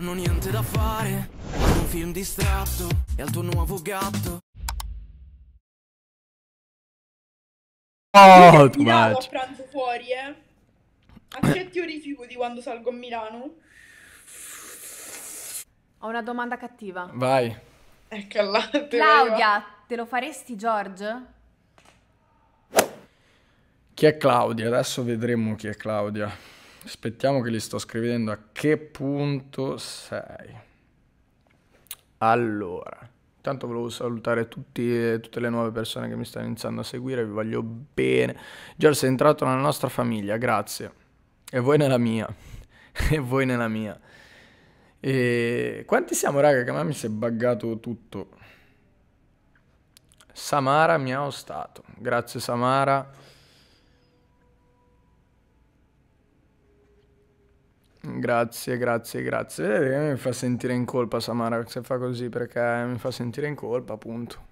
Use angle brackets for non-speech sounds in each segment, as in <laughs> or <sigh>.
Non ho niente da fare, un film distratto e al tuo nuovo gatto. Oh, tu vai much. a pranzo fuori, eh. Accetti o rifiuti quando salgo a Milano? Ho una domanda cattiva. Vai. Eccola. Eh, te Claudia, te lo faresti George? Chi è Claudia? Adesso vedremo chi è Claudia. Aspettiamo che li sto scrivendo a che punto sei. Allora, intanto volevo salutare tutti, tutte le nuove persone che mi stanno iniziando a seguire, vi voglio bene. Già sei entrato nella nostra famiglia, grazie. E voi nella mia. <laughs> e voi nella mia. E quanti siamo, raga? Che a me mi si è buggato tutto. Samara mi ha ostato. Grazie Samara. Grazie, grazie, grazie. Eh, mi fa sentire in colpa Samara se fa così perché mi fa sentire in colpa, appunto.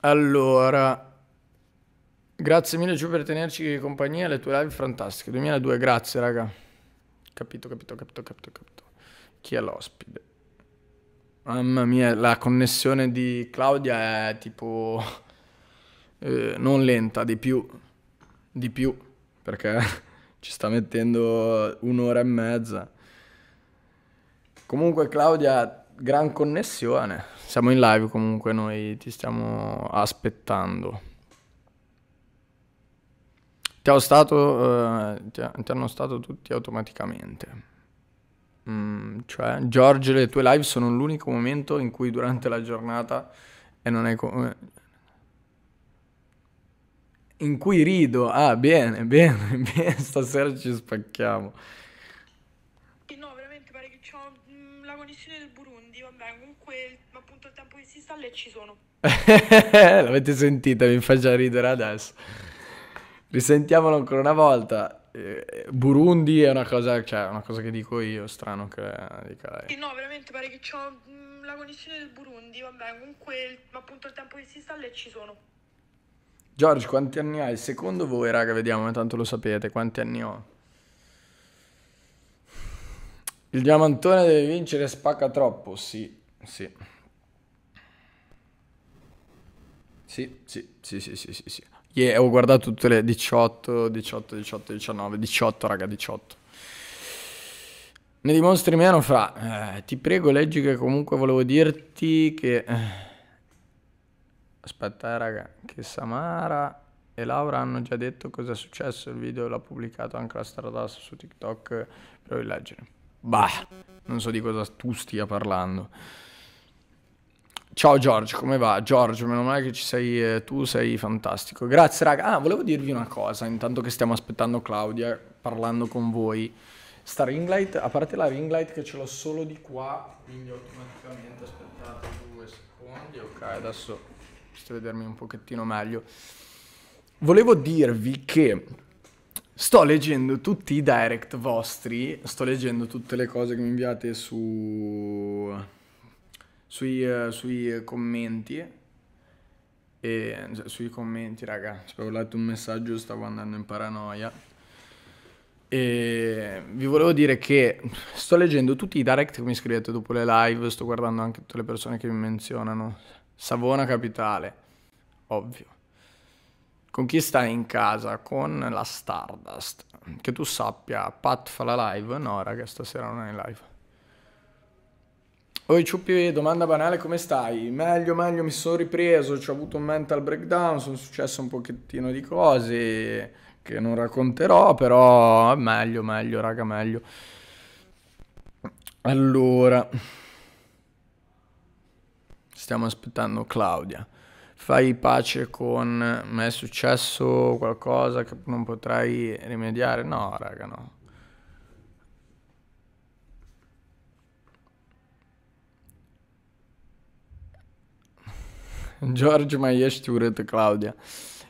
Allora, grazie mille Giù per tenerci compagnia, le tue live fantastiche. 2002, grazie raga. Capito, capito, capito, capito, capito. Chi è l'ospite? Mamma mia, la connessione di Claudia è tipo eh, non lenta, di più, di più, perché ci sta mettendo un'ora e mezza. Comunque Claudia, gran connessione. Siamo in live comunque, noi ti stiamo aspettando. Ti, stato, eh, ti, ti hanno stato tutti automaticamente. Mm, cioè, George, le tue live sono l'unico momento in cui durante la giornata e non hai come eh, in cui rido. Ah, bene, <laughs> bene, bene, stasera ci spacchiamo. Eh, no, veramente pare che ho mh, mm, la connessione del Burundi, vabbè, comunque appunto il tempo che si installa e ci sono. <laughs> L'avete sentita, mi fa già ridere adesso. Risentiamolo ancora una volta. Eh, Burundi è una cosa, cioè, una cosa che dico io, strano che dica lei. Eh, no, veramente pare che ho mm, la connessione del Burundi, vabbè, comunque appunto il tempo che si installa e ci sono. George, quanti anni hai? Secondo voi, raga, vediamo, eh, tanto lo sapete, quanti anni ho? Il diamantone deve vincere spacca troppo, sì, sì. Sì, sì, sì, sì, sì, sì, sì. Yeah, ho guardato tutte le 18, 18, 18, 19, 18, raga, 18. Ne dimostri meno fra... Eh, ti prego, leggi che comunque volevo dirti che... Eh, Aspetta, eh, raga, che Samara e Laura hanno già detto cosa è successo. Il video l'ha pubblicato anche la Stardust su TikTok. Provo a leggere. Bah, non so di cosa tu stia parlando. Ciao Giorgio, come va? Giorgio, meno male che ci sei, eh, tu sei fantastico. Grazie raga. Ah, volevo dirvi una cosa, intanto che stiamo aspettando Claudia, parlando con voi. Sta ring light, a parte la ring light che ce l'ho solo di qua, quindi automaticamente aspettate due secondi, ok, adesso potreste vedermi un pochettino meglio. Volevo dirvi che sto leggendo tutti i direct vostri, sto leggendo tutte le cose che mi inviate su... sui, uh, sui commenti. E cioè, sui commenti, raga, avevo letto un messaggio, stavo andando in paranoia. E vi volevo dire che sto leggendo tutti i direct che mi scrivete dopo le live, sto guardando anche tutte le persone che mi menzionano. Savona capitale, ovvio. Con chi stai in casa? Con la Stardust. Che tu sappia, Pat fa la live? No, raga, stasera non è in live. Oi Ciuppi, domanda banale, come stai? Meglio, meglio, mi sono ripreso, ho avuto un mental breakdown, sono successe un pochettino di cose che non racconterò, però meglio, meglio, raga, meglio. Allora stiamo aspettando Claudia. Fai pace con ma è successo qualcosa che non potrai rimediare? No, raga, no. <laughs> Giorgio Maiesh Turet Claudia.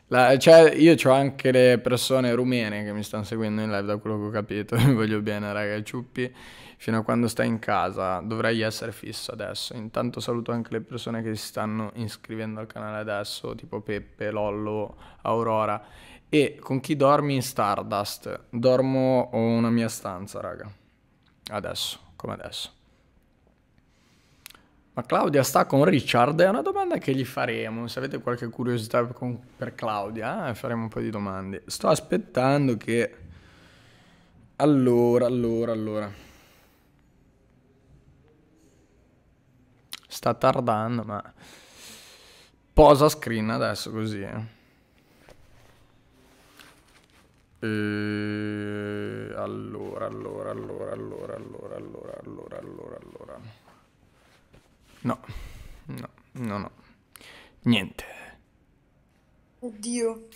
La, cioè, io ho anche le persone rumene che mi stanno seguendo in live, da quello che ho capito. Vi <laughs> voglio bene, raga, ciuppi fino a quando stai in casa, dovrei essere fisso adesso. Intanto saluto anche le persone che si stanno iscrivendo al canale adesso, tipo Peppe, Lollo, Aurora. E con chi dormi in Stardust? Dormo ho una mia stanza, raga. Adesso, come adesso. Ma Claudia sta con Richard? È una domanda che gli faremo. Se avete qualche curiosità per, con, per Claudia, eh, faremo un po' di domande. Sto aspettando che... Allora, allora, allora. sta tardando, ma posa screen adesso così. Eh. E... Allora, allora, allora, allora, allora, allora, allora, allora, allora. No, no, no, no. Niente. Oddio.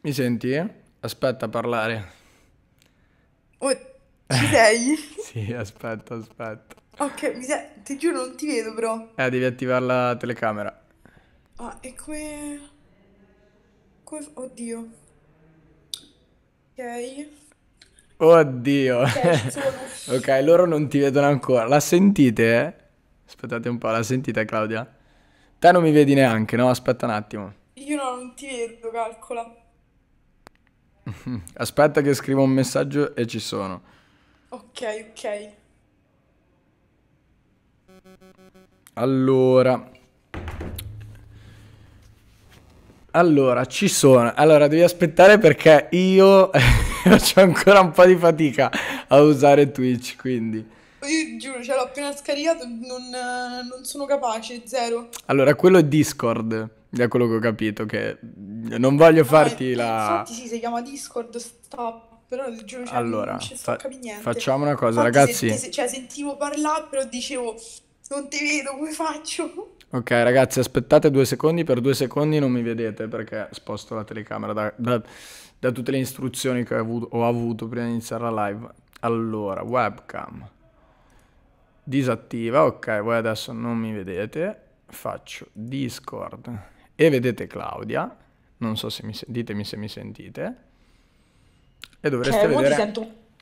Mi senti? Aspetta a parlare. Oh, ci sei? <laughs> sì, aspetta, aspetta. Ok, sa- ti giuro non ti vedo però. Eh, devi attivare la telecamera. Ah, e come... come... Oddio. Ok. Oddio. Ok, <laughs> ok, loro non ti vedono ancora. La sentite? Aspettate un po', la sentite Claudia? Te non mi vedi neanche, no? Aspetta un attimo. Io no, non ti vedo, calcola. <laughs> Aspetta che scrivo un messaggio e ci sono. Ok, ok. Allora, allora, ci sono. Allora, devi aspettare perché io <laughs> faccio ancora un po' di fatica a usare Twitch, quindi. Io giuro, ce l'ho appena scaricato, non, non sono capace, zero. Allora, quello è Discord, da quello che ho capito, che non voglio ah, farti ah, la... Infatti sì, si chiama Discord, stop. Però giuro, cioè, allora, non ci fa- niente. facciamo una cosa, infatti, ragazzi. Senti, cioè, sentivo parlare, però dicevo non ti vedo, come faccio? Ok, ragazzi, aspettate due secondi. Per due secondi non mi vedete perché sposto la telecamera da, da, da tutte le istruzioni che ho avuto, ho avuto prima di iniziare la live. Allora, webcam disattiva. Ok, voi adesso non mi vedete. Faccio Discord e vedete Claudia. Non so se mi ditemi se mi sentite. E dovreste cioè, vedere.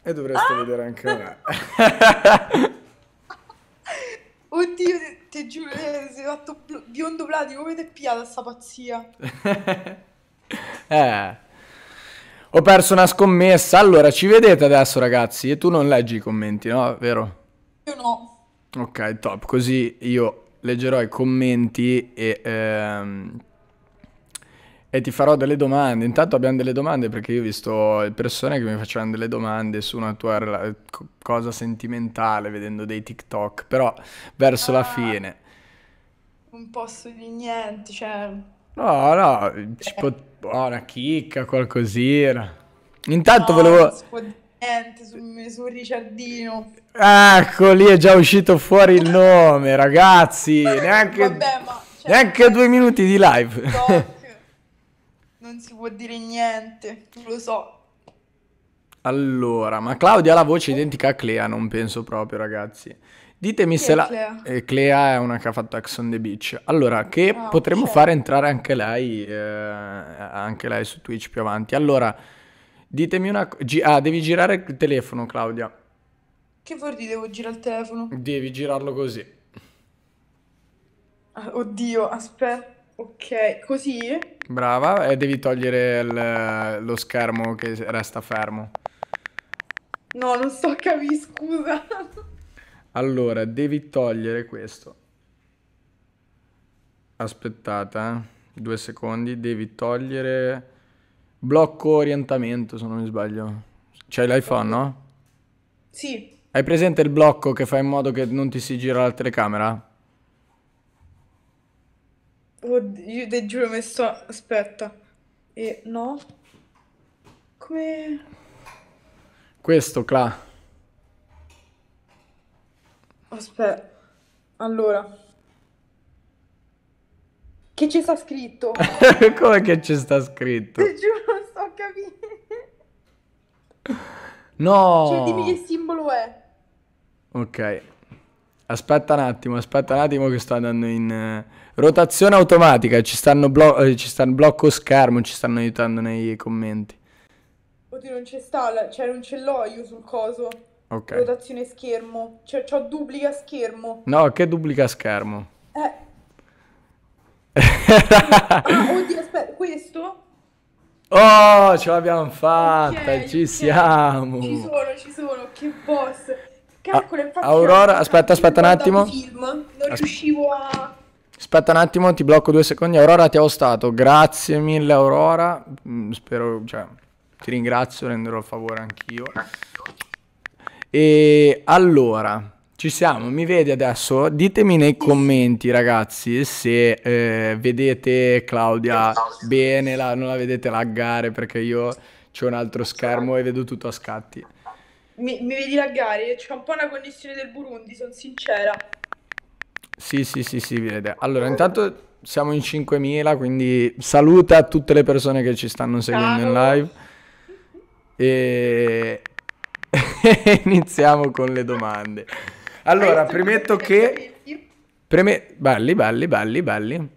E dovreste ah! vedere anche <laughs> me. <laughs> Oddio, ti, te giuro, eh, sei fatto biondo platico, come ti è piata sta pazzia? <laughs> eh. Ho perso una scommessa, allora ci vedete adesso ragazzi, e tu non leggi i commenti, no? Vero? Io no. Ok, top, così io leggerò i commenti e... Ehm e ti farò delle domande. Intanto abbiamo delle domande perché io ho visto persone che mi facevano delle domande su una tua cosa sentimentale vedendo dei TikTok, però verso ah, la fine. Non posso di niente, cioè... No, no, ci oh, una chicca, qualcosina. Intanto no, volevo... Niente, su, su Ricciardino. Ecco, lì è già uscito fuori il <laughs> nome, ragazzi. Neanche, Vabbè, ma, cioè... neanche due minuti di live. No. Non si può dire niente, lo so. Allora, ma Claudia ha la voce identica a Clea, non penso proprio, ragazzi. Ditemi Chi se la... Clea? Eh, Clea è una che ha fatto X on the Beach. Allora, che ah, potremmo fare entrare anche lei, eh, anche lei su Twitch più avanti. Allora, ditemi una... Gi- ah, devi girare il telefono, Claudia. Che vuol dire devo girare il telefono? Devi girarlo così. Ah, oddio, aspetta. Ok, così? Brava, e devi togliere il- lo schermo che resta fermo. No, non sto capendo, scusa. Allora, devi togliere questo. Aspettate, eh. Due secondi, devi togliere blocco orientamento, se non mi sbaglio. C'hai l'iPhone, no? Sì, Hai presente il blocco che fa in modo che non ti si gira la telecamera? Oddio, te giuro, ho sto... Aspetta. E no? Come... Questo, Cla. Aspetta. Allora. Che ci sta scritto? <laughs> Come che ci sta scritto? Te giuro, sto capire. No! Cioè, dimmi che simbolo è. Ok. Aspetta un attimo, aspetta un attimo che sto andando in... Rotazione automatica, ci stanno, blo- eh, ci stanno blocco schermo, ci stanno aiutando nei commenti. Oddio, non c'è sta, cioè non ce l'ho io sul coso. Ok. Rotazione schermo, cioè c'ho duplica schermo. No, che duplica schermo? Eh. <laughs> ah, oddio, aspetta, questo? Oh, ce l'abbiamo fatta, okay, ci okay. siamo. Ci sono, ci sono, che boss. Calcola, infatti, Aurora, aspetta, aspetta un attimo. Film, non As riuscivo a Aspetta un attimo, ti blocco due secondi. Aurora ti ho stato. Grazie mille Aurora. Mm, spero, cioè, ti ringrazio, renderò il favore anch'io. E allora, ci siamo, mi vedi adesso? Ditemi nei commenti ragazzi se eh, vedete Claudia bene, la, non la vedete laggare perché io ho un altro schermo e vedo tutto a scatti. Mi, mi vedi laggare? C'è un po' una connessione del Burundi, sono sincera. Sì, sì, sì, si vede. Allora, intanto siamo in 5.000, quindi saluta tutte le persone che ci stanno seguendo Ciao. in live. E <laughs> iniziamo con le domande. Allora, premetto che... Preme... Belli, belli, belli, belli.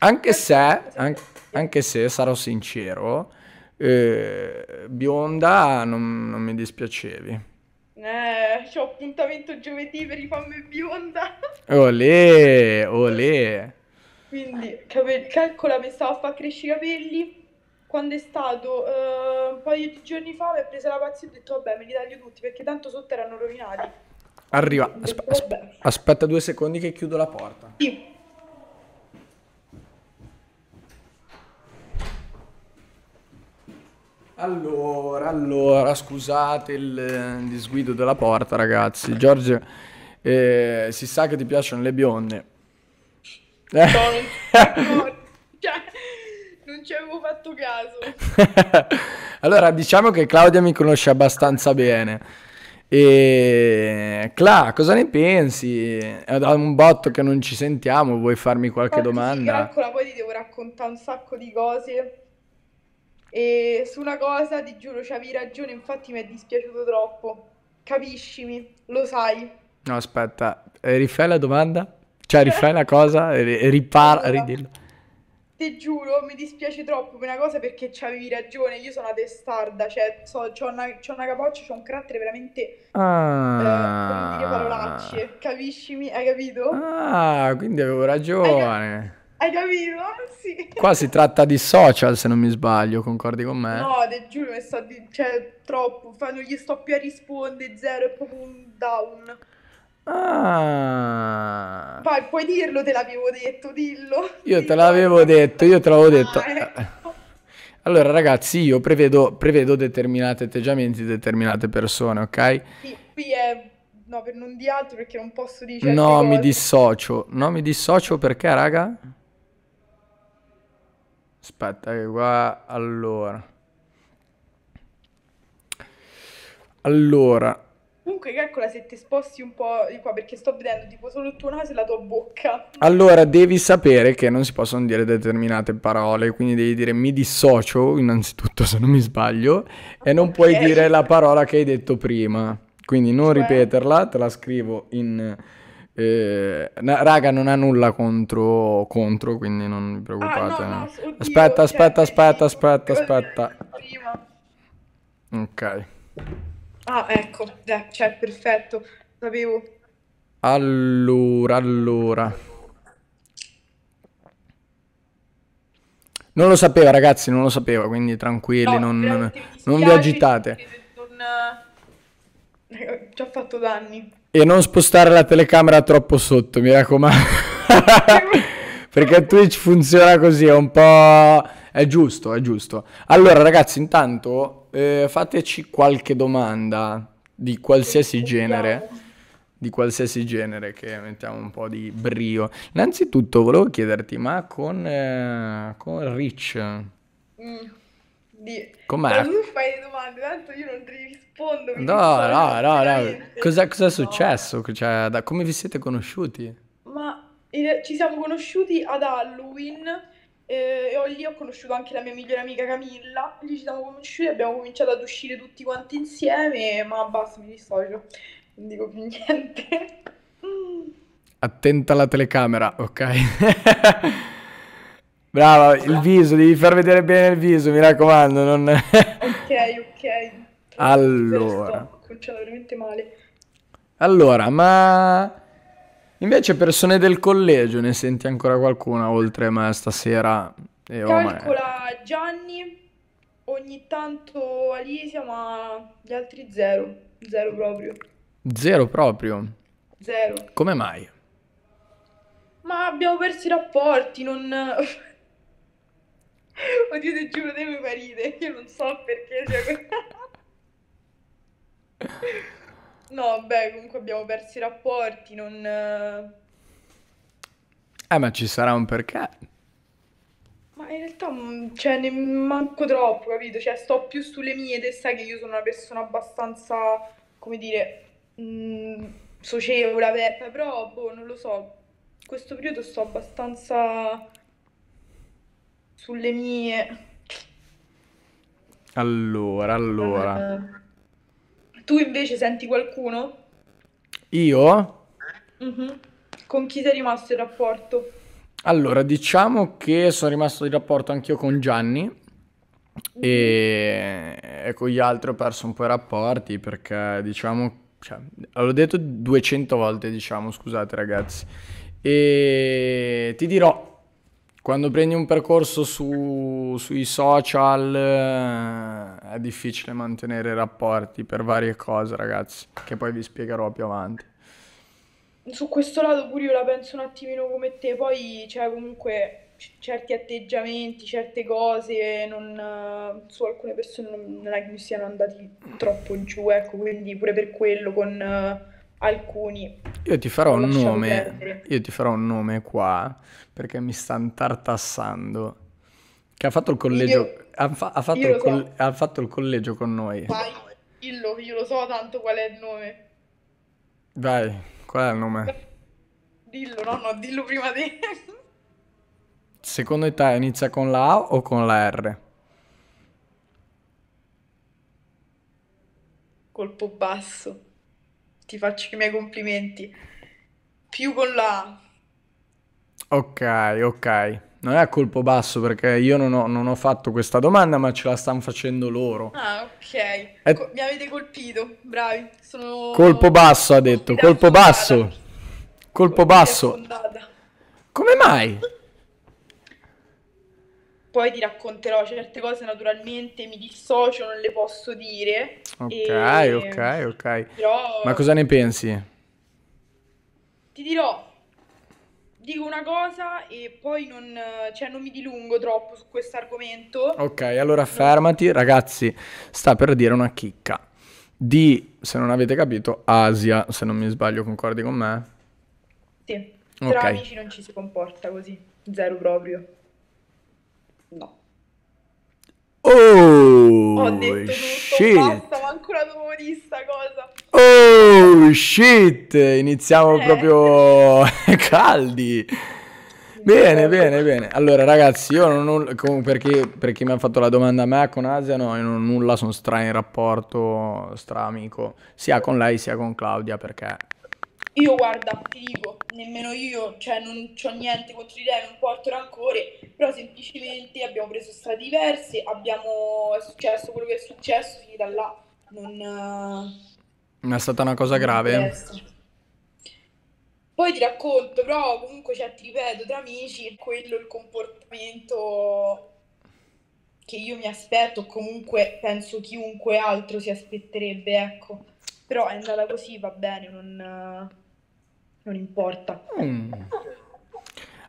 Anche se, anche, anche se sarò sincero, eh, bionda non, non mi dispiacevi. Eh, ho appuntamento giovedì per i Femme Bionda. <laughs> Olè, olè. Quindi, cape- calcola, pensavo a far crescere i capelli. Quando è stato uh, un paio di giorni fa, mi ha preso la pazzia e ho detto, vabbè, me li taglio tutti, perché tanto sotto erano rovinati. Arriva, aspe- aspe- aspetta due secondi che chiudo la porta. Sì. Allora, allora, scusate eh, il disguido della porta, ragazzi. Giorgio, eh, si sa che ti piacciono le bionde. No, eh. no, <laughs> cioè, non ci avevo fatto caso. <laughs> allora, diciamo che Claudia mi conosce abbastanza bene. E Cla, cosa ne pensi? È da un botto che non ci sentiamo, vuoi farmi qualche Oggi domanda? Calcola, poi ti devo raccontare un sacco di cose e su una cosa ti giuro, c'avevi ragione, infatti mi è dispiaciuto troppo. Capiscimi, lo sai. No, aspetta, eh, rifai la domanda? Cioè, rifai la cosa e ripara, allora, ridillo. Ti giuro, mi dispiace troppo per una cosa perché c'avevi ragione, io sono una testarda, cioè, so, c'ho, una, c'ho una capoccia, c'ho un carattere veramente... Eh, ah. Eh, parolacce, capiscimi? Hai capito? Ah, quindi avevo ragione. Hai capito? Sì. Qua si tratta di social, se non mi sbaglio, concordi con me? No, te giuro, mi sto cioè, troppo, fa, non gli sto più a rispondere, zero, è proprio un down. Ah. Poi puoi dirlo, te l'avevo detto, dillo. Io te l'avevo detto, io te l'avevo detto. Ah, ecco. <laughs> Allora ragazzi, io prevedo, prevedo determinati atteggiamenti di determinate persone, ok? Sì, qui è no, per non di altro perché non posso dire. No, cose. mi dissocio. No, mi dissocio perché, raga? Aspetta che qua... Allora. Allora. Comunque calcola se ti sposti un po' di qua perché sto vedendo tipo solo il tuo naso e la tua bocca. Allora devi sapere che non si possono dire determinate parole, quindi devi dire mi dissocio innanzitutto se non mi sbaglio ah, e non okay. puoi dire la parola che hai detto prima. Quindi non cioè... ripeterla, te la scrivo in eh, raga, non ha nulla contro, contro quindi non vi preoccupate. Ah, no, no, oddio, aspetta, aspetta, aspetta, aspetta, aspetta. Ok. Ah, ecco, cioè, perfetto, sapevo. Allora, allora. Non lo sapeva, ragazzi, non lo sapeva, quindi tranquilli, no, non, non vi agitate. Non... Eh, ci ha fatto danni. E non spostare la telecamera troppo sotto, mi raccomando. <laughs> Perché Twitch funziona così, è un po'... È giusto, è giusto. Allora ragazzi, intanto eh, fateci qualche domanda di qualsiasi genere. Di qualsiasi genere, che mettiamo un po' di brio. Innanzitutto volevo chiederti, ma con, eh, con Rich... Mm di... Com'è? tu fai le domande, tanto io non ti rispondo. No, no, no, no. Cosa, cosa è successo? No. Cioè, da, come vi siete conosciuti? Ma eh, ci siamo conosciuti ad Halloween eh, e ho, lì ho conosciuto anche la mia migliore amica Camilla. Lì ci siamo conosciuti, abbiamo cominciato ad uscire tutti quanti insieme, ma basta, mi dissocio. Non dico più <laughs> niente. Attenta alla telecamera, ok? <laughs> Brava, il viso, devi far vedere bene il viso, mi raccomando. Non... <laughs> ok, ok. Allora. Cominciava veramente male. Allora, ma invece persone del collegio, ne senti ancora qualcuna oltre a me stasera? E Calcola Gianni, ogni tanto Alicia, ma gli altri zero, zero proprio. Zero proprio? Zero. Come mai? Ma abbiamo perso i rapporti, non... <laughs> <laughs> Oddio, ti giuro, te mi fa Io non so perché sia così. <laughs> No, beh, comunque abbiamo perso i rapporti, non... Eh, eh ma ci sarà un perché. Ma in realtà, mm, cioè, ne manco troppo, capito? Cioè, sto più sulle mie, te sai che io sono una persona abbastanza, come dire, mh, mm, socievole, aperta, però, boh, non lo so. In questo periodo sto abbastanza sulle mie... Allora, allora. Eh, tu invece senti qualcuno? Io? Mm-hmm. Con chi sei rimasto in rapporto? Allora, diciamo che sono rimasto in rapporto anch'io con Gianni e, con gli altri ho perso un po' i rapporti perché diciamo cioè, l'ho detto 200 volte diciamo scusate ragazzi e ti dirò quando prendi un percorso su, sui social eh, è difficile mantenere rapporti per varie cose, ragazzi, che poi vi spiegherò più avanti. Su questo lato pure io la penso un attimino come te, poi cioè, comunque c- certi atteggiamenti, certe cose, non, eh, su alcune persone non, non è che mi siano andati troppo giù, ecco, quindi pure per quello con eh, alcuni. Io ti farò un nome, perdere. io ti farò un nome qua perché mi stanno tartassando. Che ha fatto il collegio, io, ha, fa- ha, fatto il coll- so. ha, fatto il collegio con noi. Vai, dillo, io lo so tanto qual è il nome. Dai, qual è il nome? Dillo, no, no, dillo prima te. Secondo te inizia con la A o con la R? Colpo basso ti faccio i miei complimenti. Più con la Ok, ok. Non è a colpo basso perché io non ho, non ho fatto questa domanda, ma ce la stanno facendo loro. Ah, ok. È... Co- mi avete colpito, bravi. Sono... Colpo basso ha detto, colpo basso. Colpo, basso. Come mai? poi ti racconterò certe cose naturalmente, mi dissocio, non le posso dire. Ok, e... ok, ok. Però... Ma cosa ne pensi? Ti dirò, dico una cosa e poi non, cioè, non mi dilungo troppo su questo argomento. Ok, allora fermati, ragazzi, sta per dire una chicca di, se non avete capito, Asia, se non mi sbaglio, concordi con me? Sì, tra okay. amici non ci si comporta così, zero proprio. Oh, Ho detto tutto, shit. basta, ma ancora dovevo dire sta cosa. Oh, shit, iniziamo eh. proprio <laughs> caldi. Bene, bene, bene. Allora, ragazzi, io non ho, perché, perché mi ha fatto la domanda a me con Asia, no, io non nulla sono stra in rapporto stra amico, sia con lei sia con Claudia, perché io guarda, ti dico, nemmeno io, cioè non ho niente contro di te, non porto rancore, però semplicemente abbiamo preso strade diverse, abbiamo, è successo quello che è successo, quindi da là non... Non è stata una cosa grave? Poi ti racconto, però comunque, cioè, ti ripeto, tra amici, quello il comportamento che io mi aspetto, comunque penso chiunque altro si aspetterebbe, ecco. Però è andata così, va bene, non non importa. Mm.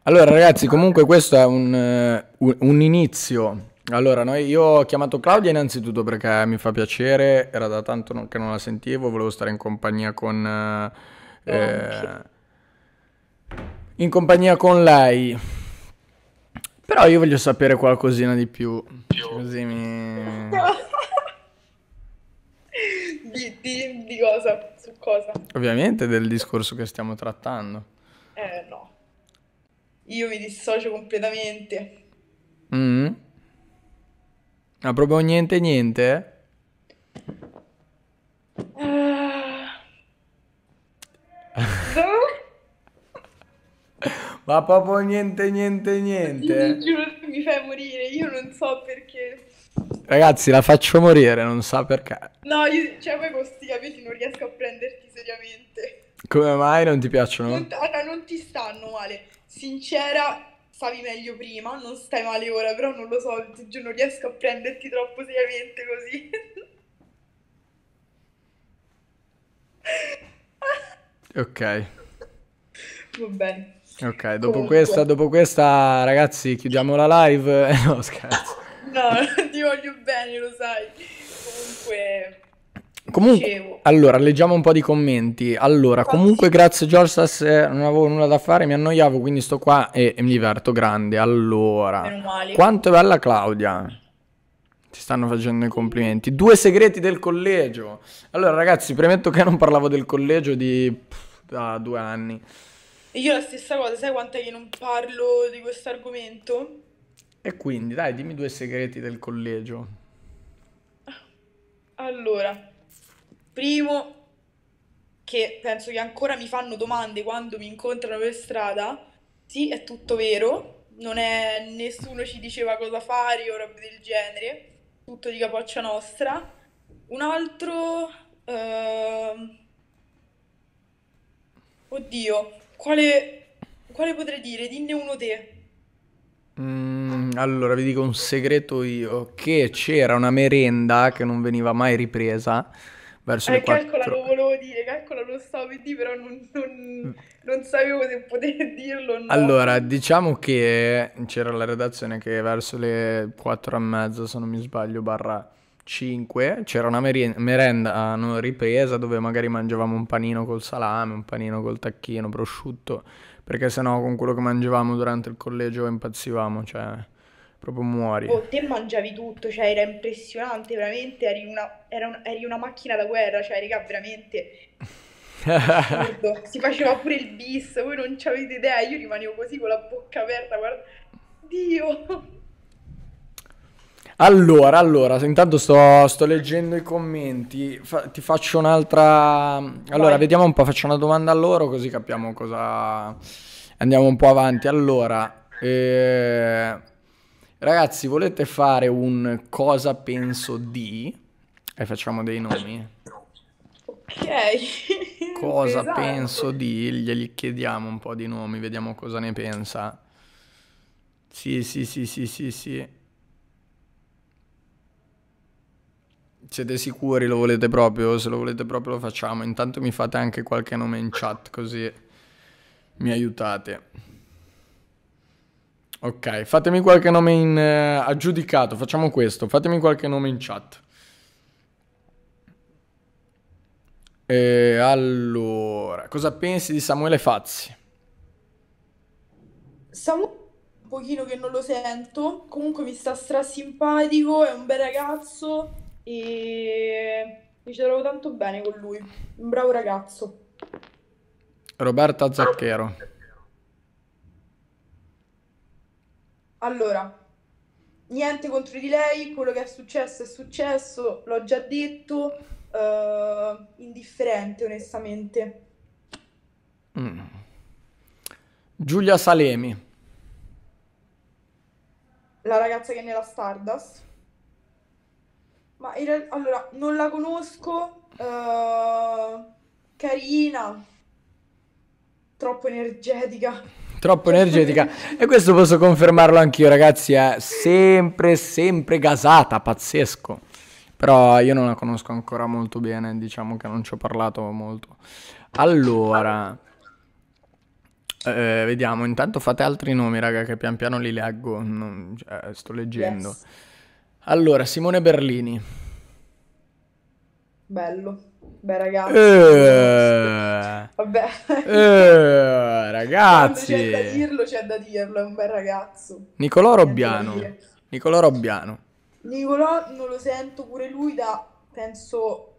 Allora ragazzi, comunque questo è eh, un, un inizio. Allora, noi, io ho chiamato Claudia innanzitutto perché mi fa piacere, era da tanto non, che non la sentivo, volevo stare in compagnia con... Eh, eh in compagnia con lei. Però io voglio sapere qualcosina di più. Così mi... <laughs> Di, di, di cosa? Su cosa? Ovviamente del discorso che stiamo trattando. Eh no. Io mi dissocio completamente. Mm. Ma proprio niente niente? Uh... <laughs> Ma proprio niente niente niente. Io, giuro, mi fai morire, io non so perché. Ragazzi, la faccio morire, non sa so perché. No, io, cioè, poi con questi capelli non riesco a prenderti seriamente. Come mai non ti piacciono? Non, allora, non ti stanno male. Sincera, stavi meglio prima, non stai male ora, però non lo so, non riesco a prenderti troppo seriamente così. ok. Va bene. Ok, dopo Comunque. questa, dopo questa, ragazzi, chiudiamo la live. <laughs> no, scherzo. No, <laughs> ti voglio bene, lo sai. Comunque... Comunque, dicevo. allora, leggiamo un po' di commenti. Allora, Quasi. comunque, grazie Giorgias, eh, non avevo nulla da fare, mi annoiavo, quindi sto qua e, e mi diverto grande. Allora, quanto è bella Claudia. Ti stanno facendo i complimenti. Due segreti del collegio. Allora, ragazzi, premetto che non parlavo del collegio di pff, da due anni. Io la stessa cosa, sai quant'è che non parlo di questo argomento? E quindi, dai, dimmi due segreti del collegio. Allora, primo che penso che ancora mi fanno domande quando mi incontrano per strada. Sì, è tutto vero, non è nessuno ci diceva cosa fare o roba del genere, tutto di capoccia nostra. Un altro uh... Oddio, quale quale potrei dire? Dinne uno te. Mm, allora vi dico un segreto io, che c'era una merenda che non veniva mai ripresa verso eh, le Eh, 4... calcola, lo volevo dire, calcola, lo stavo per dire, però non, non- non sapevo se potevo <laughs> dirlo o no. Allora, diciamo che c'era la redazione che verso le 4 e mezza, se non mi sbaglio, barra 5, c'era una merien- merenda ah, non ripresa dove magari mangiavamo un panino col salame, un panino col tacchino, prosciutto perché sennò con quello che mangiavamo durante il collegio impazzivamo, cioè proprio muori. Oh, te mangiavi tutto, cioè era impressionante, veramente eri una, un, eri una macchina da guerra, cioè raga, veramente... si faceva pure il bis, voi non avete idea, io rimanevo così con la bocca aperta, guarda... Dio! Allora, allora, intanto sto, sto leggendo i commenti, Fa- ti faccio un'altra... Allora, Vai. vediamo un po', faccio una domanda a loro così capiamo cosa... Andiamo un po' avanti. Allora, eh, ragazzi, volete fare un cosa penso di... E facciamo dei nomi. Ok. <laughs> Cosa Esatto. penso di... Gli chiediamo un po' di nomi, vediamo cosa ne pensa. Sì, sì, sì, sì, sì, sì. siete sicuri, lo volete proprio? Se lo volete proprio lo facciamo. Intanto mi fate anche qualche nome in chat così mi aiutate. Ok, fatemi qualche nome in eh, aggiudicato, facciamo questo, fatemi qualche nome in chat. E allora, cosa pensi di Samuele Fazzi? Samuele un pochino che non lo sento, comunque mi sta strasimpatico, è un bel ragazzo, e mi ci trovo tanto bene con lui, un bravo ragazzo. Roberta Zacchero. Allora, niente contro di lei, quello che è successo è successo, l'ho già detto, uh, indifferente onestamente. Mm. Giulia Salemi. La ragazza che è nella Stardust. Ma in realtà, allora, non la conosco. eh, carina. Troppo energetica. Troppo energetica. e questo posso confermarlo anch'io, ragazzi. È sempre, sempre gasata, pazzesco. Però io non la conosco ancora molto bene, diciamo che non ci ho parlato molto. Allora, eh, vediamo. Intanto fate altri nomi, raga, che pian piano li leggo. Non- cioè, sto leggendo. Yes. Allora, Simone Berlini. Bello. Beh, ragazzi. Eh, Vabbè. Eh, ragazzi. Quando c'è da dirlo, c'è da dirlo, è un bel ragazzo. Nicolò Robbiano. Nicolò Robbiano. Nicolò non lo sento pure lui da, penso,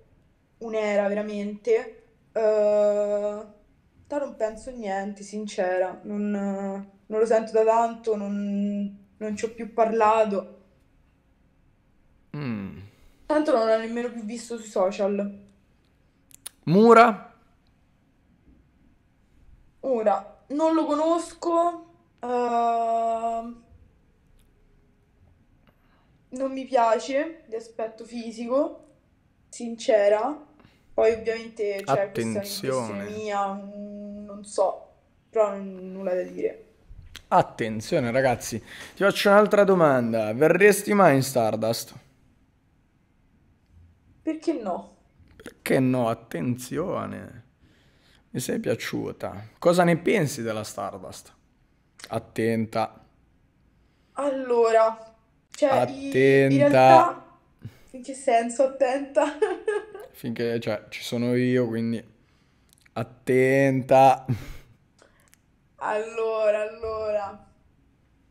un'era veramente. Uh, non penso niente, sincera. Non, non, lo sento da tanto, non, non ci ho più parlato tanto non l'ho nemmeno più visto sui social. Mura? Ora, non lo conosco. Uh, non mi piace di aspetto fisico, sincera. Poi ovviamente c'è cioè, Attenzione. questa mia, mm, non so, però non, nulla da dire. Attenzione ragazzi, ti faccio un'altra domanda. Verresti mai in Stardust? Perché no? Perché no? Attenzione. Mi sei piaciuta. Cosa ne pensi della Stardust? Attenta. Allora, cioè, attenta. in realtà... In che senso attenta? <laughs> Finché, cioè, ci sono io, quindi... Attenta. Allora, allora.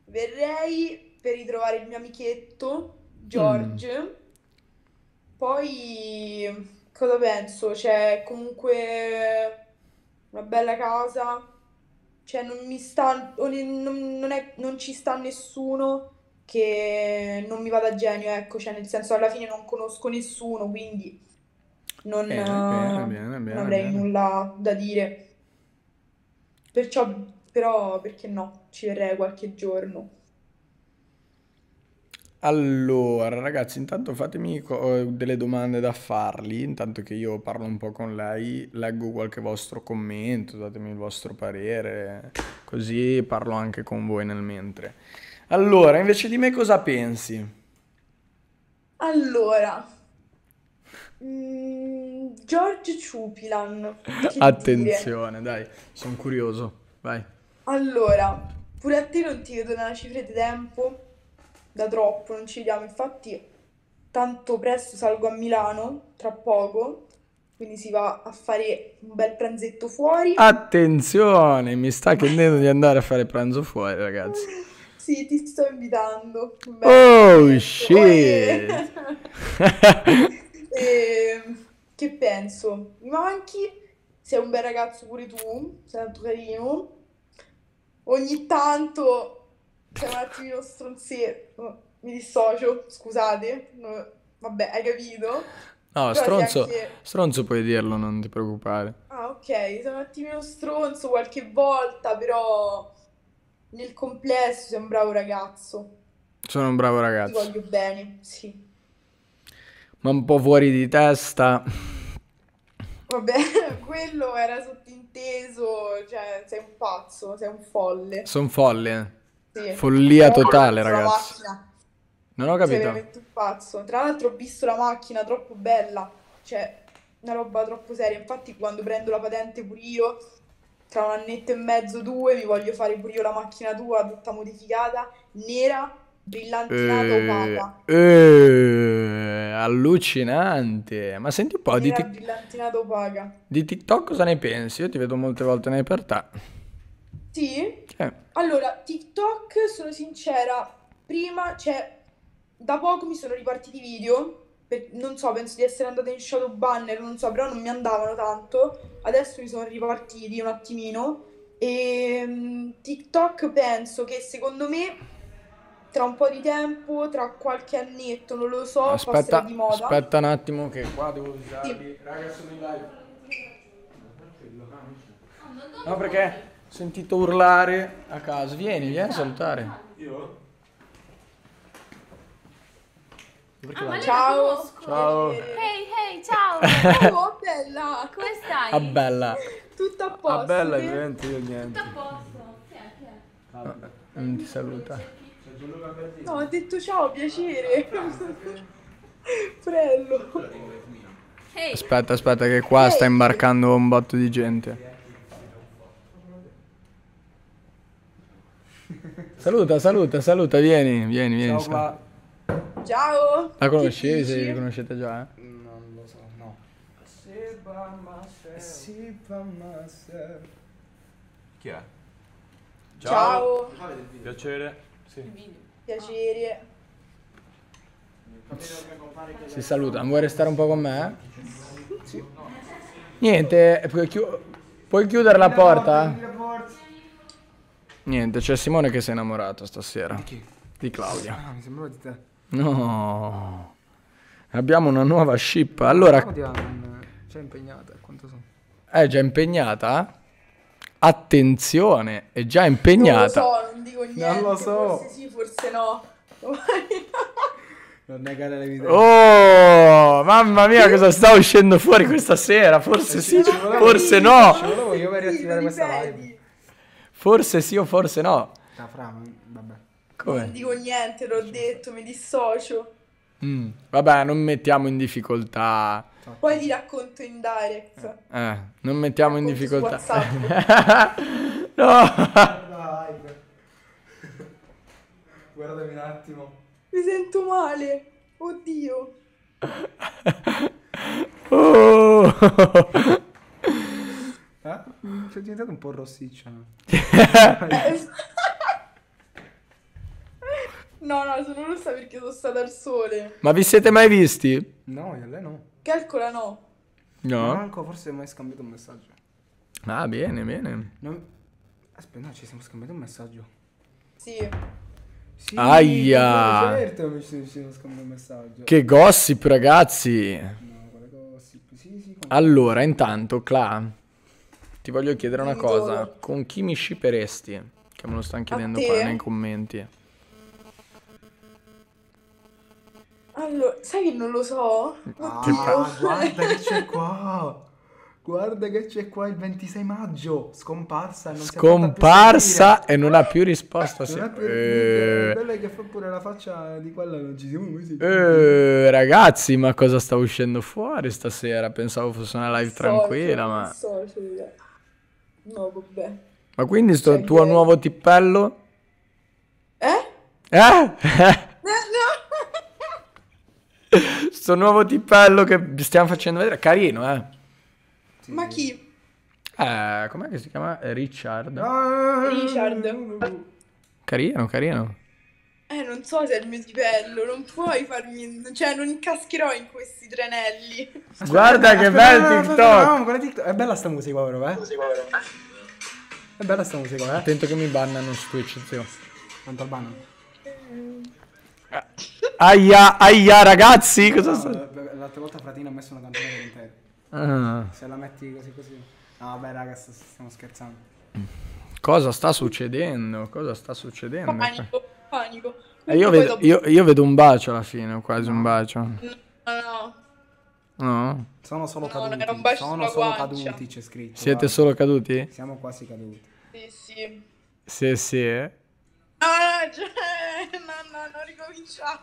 Verrei per ritrovare il mio amichetto, mm. George. Mm poi cosa penso? Cioè, comunque una bella casa, cioè non mi sta, non, non, è, non ci sta nessuno che non mi vada a genio, ecco, cioè nel senso alla fine non conosco nessuno, quindi non, eh, bene, eh, bene, bene, non avrei nulla da dire. Perciò, però, perché no? Ci verrei qualche giorno. Allora, ragazzi, intanto fatemi eh, delle domande da farli, intanto che io parlo un po' con lei, leggo qualche vostro commento, datemi il vostro parere, così parlo anche con voi nel mentre. Allora, invece di me cosa pensi? Allora, mm, George Ciupilan. Attenzione, dire. dai, sono curioso, vai. Allora, pure a te non ti vedo nella cifra di tempo da troppo, non ci vediamo. Infatti, tanto presto salgo a Milano, tra poco, quindi si va a fare un bel pranzetto fuori. Attenzione, mi sta chiedendo di andare a fare pranzo fuori, ragazzi. <laughs> sì, ti sto invitando. Beh, oh, eh, shit! <laughs> E... Ehm, che penso? Mi manchi? Sei un bel ragazzo pure tu, sei tanto carino. Ogni tanto un uno stronzetto. Oh, mi dissocio, scusate. vabbè, hai capito? No, stronzo, anche... stronzo puoi dirlo, non ti preoccupare. Ah, ok, sono un attimino stronzo qualche volta, però nel complesso sei un bravo ragazzo. Sono un bravo ragazzo. Ti voglio bene, sì. Ma un po' fuori di testa. Vabbè, <laughs> quello era sottinteso, cioè sei un pazzo, sei un folle. Sono folle. Sì. Follia totale, ragazzi. Non ho capito. Sei cioè, pazzo. Tra l'altro ho visto la macchina troppo bella, cioè una roba troppo seria. Infatti quando prendo la patente pure io, tra un annetto e mezzo, due, mi voglio fare pure io la macchina tua, tutta modificata, nera, brillantinata, eh, opaca. Eh, allucinante. Ma senti un po', nera, di, ti... opaca. di TikTok cosa ne pensi? Io ti vedo molte volte nei partà. Sì? Eh. Allora, TikTok, sono sincera, prima, cioè, da poco mi sono ripartiti i video, per, non so, penso di essere andata in shadow banner, non so, però non mi andavano tanto, adesso mi sono ripartiti un attimino, e ehm, TikTok penso che secondo me tra un po' di tempo, tra qualche annetto, non lo so, aspetta, di moda. Aspetta un attimo che qua devo usare. Sì. Raga, sono in live. No, perché sentito urlare a casa. Vieni, vieni a salutare. Io? Ah, ciao. ciao. hey, hey, ciao. <laughs> oh, bella. Come stai? Ah, bella. Tutto a ah, posto. Ah, bella, io niente. Tutto a posto. Chi è? Chi è? Ah, ti saluta. No, ho detto ciao, piacere. Frello. <laughs> Aspetta, aspetta, che qua hey. sta imbarcando un botto di gente. Saluta, saluta, saluta, vieni, vieni, vieni. Ciao, Ciao. La conoscevi, se la conoscete già, eh? Non lo so, no. Chi è? Ciao. Ciao. Piacere. Sì. Piacere. Ah. Si saluta, vuoi restare un po' con me? Eh? Sì. Niente, eh, puoi chiudere la porta? Niente, c'è Simone che si è innamorato stasera. Di chi? Di Claudia. Ah, mi sembrava di te. No. Abbiamo una nuova ship. Allora... Claudia eh, è già impegnata, quanto so. È già impegnata? Attenzione, è già impegnata. Non lo so, non dico niente. Non lo so. Forse sì, forse no. <laughs> non negare le vite. Oh, mamma mia, cosa sta uscendo fuori questa sera? Forse eh sì, forse no. Ci volevo io per riattivare questa live. Forse sì o forse no. Ah, fra, vabbè. Come? Non dico niente, l'ho detto, mi dissocio. Mm, vabbè, non mettiamo in difficoltà. Poi ti racconto in direct. Eh, eh non mettiamo racconto in difficoltà. <laughs> no! <laughs> Guardami un attimo. Mi sento male. Oddio. <laughs> oh! Eh? Sei diventato un po' rossiccia. no, no, sono rossa perché sono stata al sole. Ma vi siete mai visti? No, io lei no. Calcola no. No. Manco, forse mai scambiato un messaggio. Ah, bene, bene. Non... Aspetta, no, ci siamo scambiati un messaggio. Sì. Sì, Aia. Certo che ci siamo un messaggio. Che gossip, ragazzi. No, gossip. Sì, sì. Allora, intanto, Cla ti voglio chiedere una cosa. Con chi mi sciperesti? Che me lo stanno chiedendo qua nei commenti. Allora, sai che non lo so? Ah, guarda che c'è <laughs> qua! Guarda che c'è qua il 26 maggio, scomparsa. Non scomparsa e non ha più risposto. Se... più eh... Bella che fa pure la faccia di quella non ci siamo così. Eh, ragazzi, ma cosa sta uscendo fuori stasera? Pensavo fosse una live tranquilla, ma... Social. No, vabbè. Ma quindi sto cioè, tuo che... nuovo tippello? Eh? Eh? eh no. <laughs> sto nuovo tippello che stiamo facendo vedere, carino, eh. Ma chi? Eh, com'è che si chiama? Richard. Ah. Richard. Carino, carino. Eh, non so se è il mio livello, non puoi farmi... Cioè, non cascherò in questi tranelli. Guarda che bel TikTok! No, guarda TikTok! È bella sta musica, però, eh? È bella sta musica, eh? Attento che mi bannano su Twitch, zio. Quanto bannano? Eh. Aia, aia, ragazzi! Cosa no, sta... L'altra volta Fratino ha messo una canzone dell'intero. Ah. Se la metti così così... No, vabbè, ragazzi, stiamo scherzando. Cosa sta succedendo? Cosa sta succedendo? Oh, panico. Eh io, vedo, dopo... io, io, vedo, un bacio alla fine, quasi un bacio. No, no. No? Sono solo no, caduti. Era un bacio Sono solo guancia. caduti, c'è scritto. Siete guarda. solo caduti? Siamo quasi caduti. Sì, sì. Sì, sì. Eh? Ah, cioè, <laughs> no, no, non ricominciamo.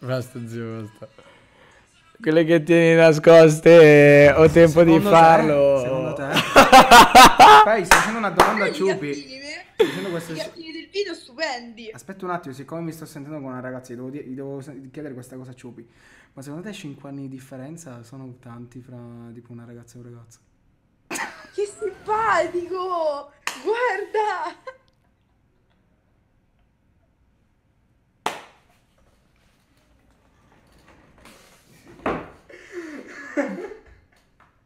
Basta, zio, basta. Quelle che tieni nascoste, ho tempo secondo di farlo. Te? Secondo te? <laughs> Fai, sto facendo una domanda a Ciupi. Queste... Gli del video stupendi. Aspetta un attimo, siccome mi sto sentendo con una ragazza, devo, dire, devo chiedere questa cosa a Ciupi. Ma secondo te 5 anni di differenza sono tanti fra tipo una ragazza e un ragazzo? <laughs> Che simpatico! Guarda!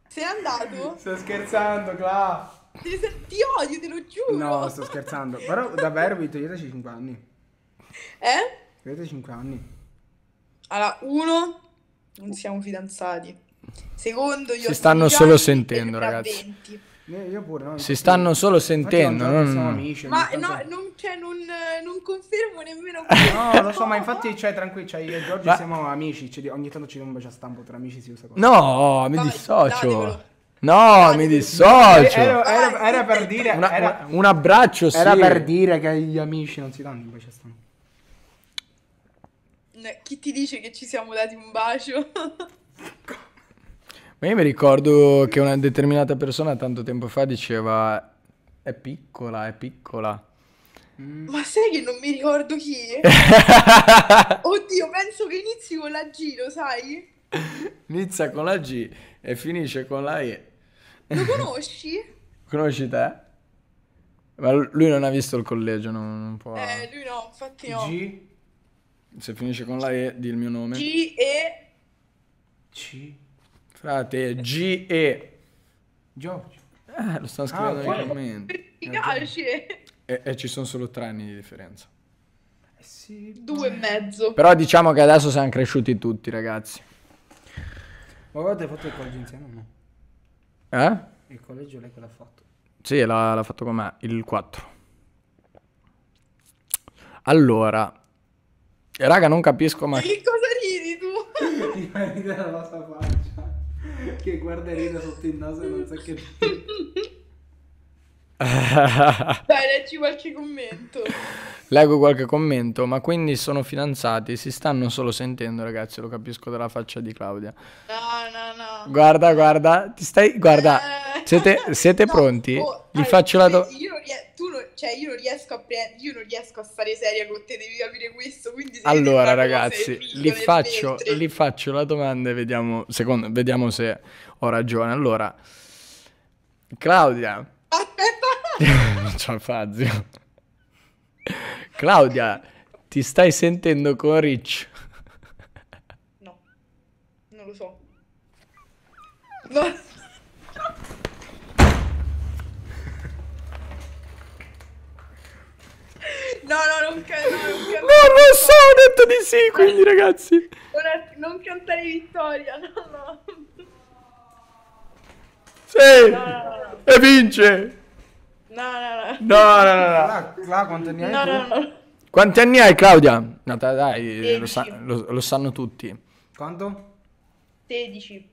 Sei andato? Sto scherzando, Cla ti odio, te lo giuro. No, sto scherzando. Però davvero vi toglieteci 5 anni. Eh? Togliete 5 anni. Allora, uno, non siamo fidanzati. Secondo, io... Si stanno solo sentendo, ragazzi. 20. Eh, io pure, no? Si stanno solo sentendo. Non... Sono amici, ma no, non, cioè, non, non, confermo nemmeno. <laughs> no, lo so, ma infatti, cioè, tranquillo, cioè, io e Giorgio ma... siamo amici. Cioè, ogni tanto ci diamo un bacio a stampo tra amici. Si usa cosa. No, mi Vabbè, dissocio. Datevelo. No, mi dissocio. Era, era, era per dire. Una, era, un abbraccio, sì. Era per dire che gli amici non si danno un bacio. Chi ti dice che ci siamo dati un bacio? <laughs> Ma io mi ricordo che una determinata persona tanto tempo fa diceva. È piccola, è piccola. Mm. Ma sai che non mi ricordo chi? è? <laughs> Oddio, penso che inizi con la G, lo sai? Inizia con la G e finisce con la E. Lo conosci? <laughs> conosci te? Ma lui non ha visto il collegio, non, non può... Eh, lui no, infatti no. G? Se finisce con la E, di il mio nome. G, E... C? Frate, G, E... Giorgio. Eh, lo stanno ah, scrivendo ah, nei commenti. Efficace! E, eh, e eh, ci sono solo tre anni di differenza. Eh sì. Due e mezzo. Però diciamo che adesso siamo cresciuti tutti, ragazzi. Ma avete fatto il collegio insieme o no? Eh? Il collegio lei che l'ha fatto? Sì, l'ha, l'ha fatto con me, il 4. Allora, raga, non capisco ma... Che cosa ridi tu? <laughs> Rimani dalla vostra faccia, che guarda sotto il naso e non sa che... <laughs> Dai, leggi qualche commento. Leggo qualche commento, ma quindi sono fidanzati, si stanno solo sentendo, ragazzi, lo capisco dalla faccia di Claudia. No, no, no. Guarda, guarda, ti stai... Guarda... Eh... Siete, <laughs> siete no, pronti? Oh, Gli faccio la domanda. Io, non, cioè, io, non riesco a pre- io non riesco a stare seria con te, devi capire questo. Allora, ragazzi, li faccio, li faccio, la domanda e vediamo, secondo, vediamo se ho ragione. Allora, Claudia. Aspetta. <laughs> Ciao, Fazio. Claudia, ti stai sentendo con Rich? No, non lo so. No. No, no, non, ca- no, non lo so, ho detto di sì, quindi eh. ragazzi. Non, non cantare vittoria, no, no. Sì, no, no, e vince. No, no, no. No, no, no. Là, là quanti anni hai? No, no, no. Quanti anni hai, Claudia? No, dai, dai lo, sa lo, lo sanno tutti. Quanto? 16.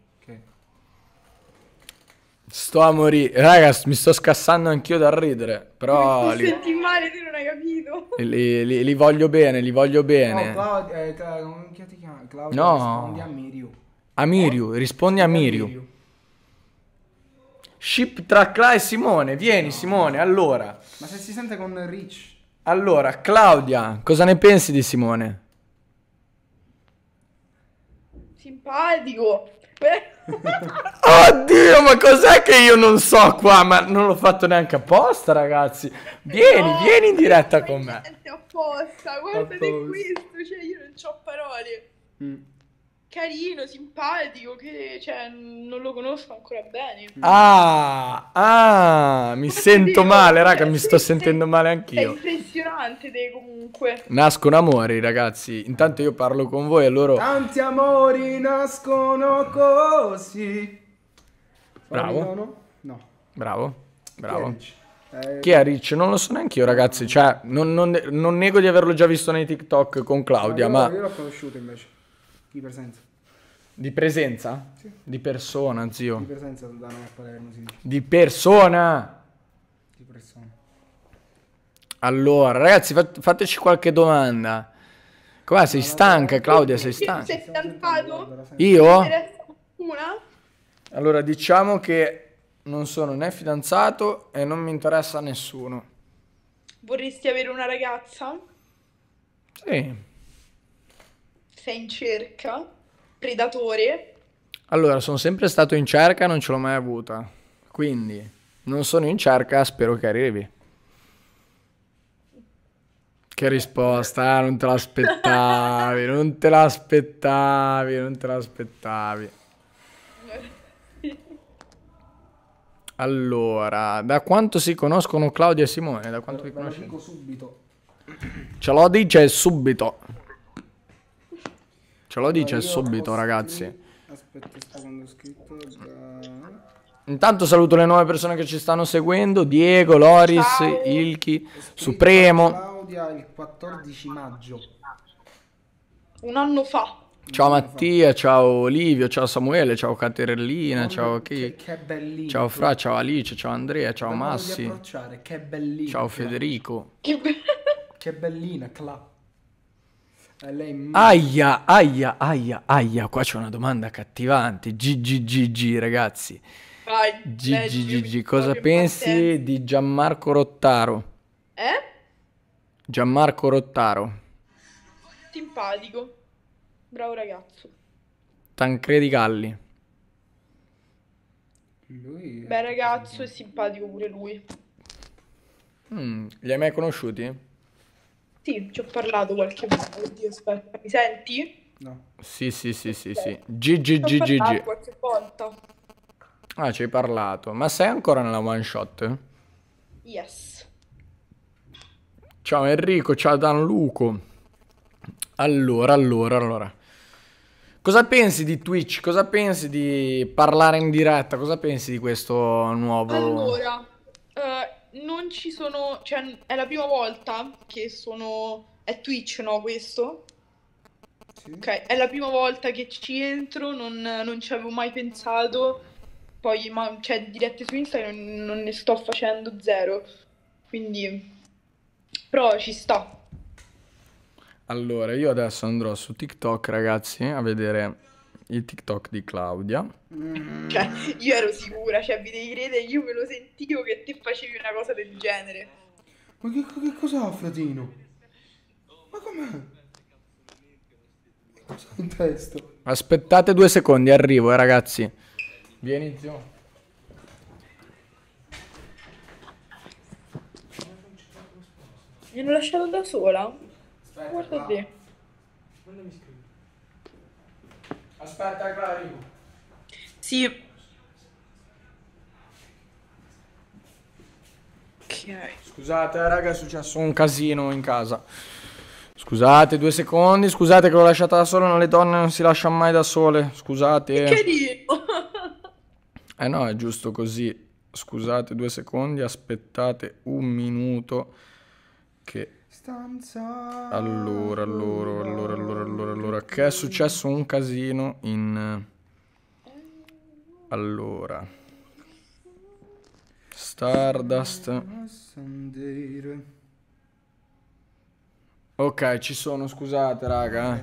Sto a morire. ragazzi, mi sto scassando anch'io dal ridere. Però. Li... senti male, tu non hai capito. Li, li, li voglio bene, li voglio bene. No, Claudio, eh, come ti chiami? Claudio, no. rispondi a Miriu. A Miriu, eh? rispondi a Miriu. Ship tra Cla e Simone. Vieni, no. Simone, allora. Ma se si sente con Rich. Allora, Claudia, cosa ne pensi di Simone? Simpatico. <laughs> Oddio, ma cos'è che io non so qua? Ma non l'ho fatto neanche apposta, ragazzi. Vieni, no, vieni in diretta con me. Niente apposta, guarda di questo, cioè io non ho parole. Mm carino, simpatico, che cioè, non lo conosco ancora bene. Mm. Ah, ah mi Forse sento male, cioè, raga, mi sto sentendo male anch'io. È impressionante te comunque. Nascono amori, ragazzi. Intanto io parlo con voi e loro... Tanti amori nascono così. Bravo. No, Bravo, bravo. Eh, Chi è Rich? Non lo so neanche io, ragazzi. Cioè, non, non, non nego di averlo già visto nei TikTok con Claudia, no, io ma... Io l'ho conosciuto invece. Di presenza. Di presenza? Sì. Di persona, zio. Di presenza da noi a Palermo, sì. Di persona! Di persona. Allora, ragazzi, fat- fateci qualche domanda. Qua sei stanca, Claudia, sei stanca. Sei stancato? Io? Una? Allora, diciamo che non sono né fidanzato e non mi interessa a nessuno. Vorresti avere una ragazza? Sì sei in cerca, predatore. Allora, sono sempre stato in cerca, non ce l'ho mai avuta. Quindi, non sono in cerca, spero che arrivi. Che risposta, ah, non te l'aspettavi, non te l'aspettavi, non te l'aspettavi. Allora, da quanto si conoscono Claudia e Simone? Da quanto allora, vi conosci? Lo dico subito. Ce lo dice subito. Ce lo dice subito, ragazzi. Aspetta, sta quando ho scritto. Da... Intanto saluto le nuove persone che ci stanno seguendo, Diego, Loris, Ciao. Ilchi, Supremo. Claudia il 14 maggio. Un anno fa. Ciao Mattia, ciao Livio, ciao Samuele, ciao Caterellina, ciao chi. Che, che ciao Fra, ciao Alice, ciao Andrea, ciao Massi. Che bellina. Ciao Federico. Che, be... che bellina, clap. Eh, aia, aia, aia, aia, qua c'è una domanda cattivante. GGGG, ragazzi. GGGG, cosa pensi di Gianmarco Rottaro? Eh? Gianmarco Rottaro. Simpatico. Bravo ragazzo. Tancredi Galli. Beh, ragazzo, è simpatico pure lui. Mm, li hai mai conosciuti? Sì, ci ho parlato qualche volta. Oddio, aspetta, mi senti? No. Sì, sì, sì, sì, sì. Gigi, Gigi, Gigi. qualche volta. Ah, ci hai parlato. Ma sei ancora nella one shot? Yes. Ciao Enrico, ciao Dan Luco. Allora, allora, allora. Cosa pensi di Twitch? Cosa pensi di parlare in diretta? Cosa pensi di questo nuovo... Allora, non ci sono, cioè è la prima volta che sono, è Twitch no questo? Sì. Ok, è la prima volta che ci entro, non, non ci avevo mai pensato, poi ma, cioè, dirette su Instagram non, non ne sto facendo zero, quindi però ci sta. Allora, io adesso andrò su TikTok ragazzi a vedere il TikTok di Claudia. Mm. Cioè, io ero sicura, cioè, vi devi credere, io me lo sentivo che te facevi una cosa del genere. Ma che, che cos'ha, fratino? Ma com'è? Cos'ha in testo? Aspettate due secondi, arrivo, eh, ragazzi. Vieni, zio. Mi hanno lasciato da sola? Aspetta, Guarda te. Quando mi scrivi? Aspetta, Clario. Sì. Scusate, eh, raga, è successo un casino in casa. Scusate, due secondi. Scusate che l'ho lasciata da sola. Le donne non si lasciano mai da sole. Scusate. Che dico? eh no, è giusto così. Scusate, due secondi. Aspettate un minuto. Che stanza. Allora, allora, allora, allora, allora, allora. Che è successo un casino in... Allora. Stardust. Ok, ci sono, scusate raga.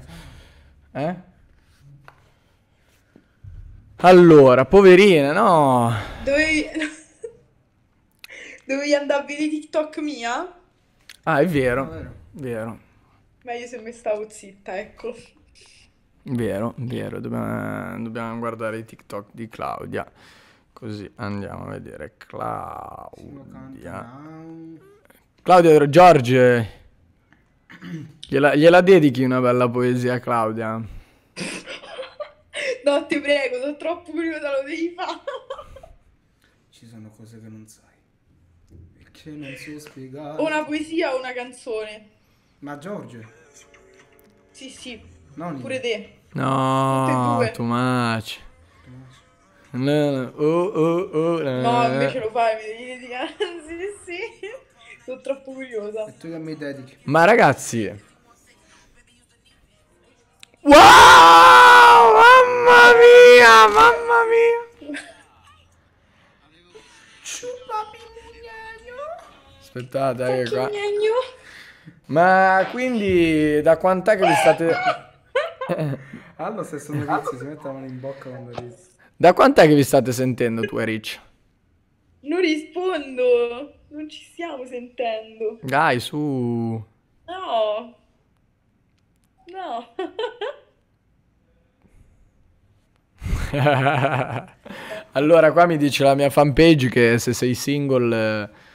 Eh? eh? Allora, poverina, no. Dovevi... <laughs> Dovevi andarvi di TikTok mia? Ah, è vero. È ah, vero. Meglio se mi stavo zitta, ecco. Vero, vero. Dobbiamo, eh, dobbiamo guardare i TikTok di Claudia. Così andiamo a vedere Claudia. Claudia Giorge. Gliela, gliela dedichi una bella poesia Claudia? <laughs> no, ti prego, sono troppo curiosa, lo devi fare. Ci sono cose che non sai. Che non so eh, spiegare. Una poesia o una canzone? Ma Giorgio? Sì, sì. Nonni. Pure te. No, too much. Too much. No, oh, oh, oh, no, invece lo fai, mi devi dedicare. <laughs> sì, sì. Sono troppo curiosa. E tu che mi dedichi? Ma ragazzi. Wow! Mamma mia, mamma mia. Aspettate eh, che qua. Ma quindi da quant'è che vi state... <laughs> Allo stesso Nurizio si mette la mano in bocca quando rizzo. Da quant'è che vi state sentendo tu e Rich? Non rispondo, non ci stiamo sentendo. Dai, su. No. No. <laughs> allora qua mi dice la mia fanpage che se sei single... Eh,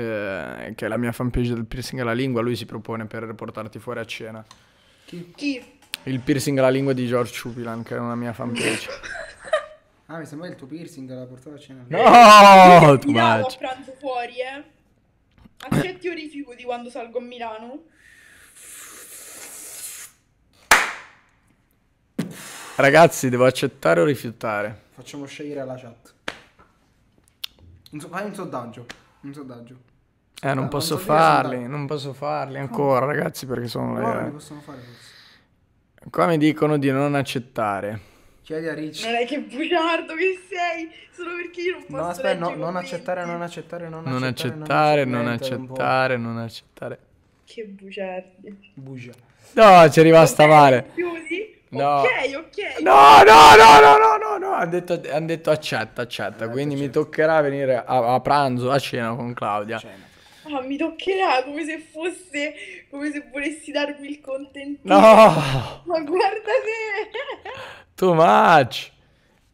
eh, che è la mia fanpage del piercing alla lingua, lui si propone per portarti fuori a cena. Chi? Chi? Il piercing alla lingua di George Chupilan, che è una mia fanpage. ah, mi sembra il tuo piercing alla portata a cena. No, tu a pranzo fuori, eh. Accetti o rifiuti quando salgo a Milano? Ragazzi, devo accettare o rifiutare? Facciamo scegliere la chat. Un so- fai un sondaggio. Un sondaggio. Eh, non eh, posso farli, non posso farli ah. ancora, no. ragazzi, perché sono... No, le... possono fare forse. Qua mi dicono di non accettare. Chiedi a Rich. Non è che bugiardo che sei, solo perché io non posso... No, aspetta, no, non accettare, non accettare, non accettare, non accettare. Non accettare, non accettare. Che bugiardi. Bugia. No, ci è rimasta okay, male. Chiudi? No. Ok, ok. No, no, no, no, no, no, no. Hanno detto, han detto accetta, accetta. Eh, quindi accetta. mi toccherà venire a, a, pranzo, a cena con Claudia. Cena ah, mi toccherà come se fosse come se volessi darmi il contentino. No! Ma guarda te! Too much!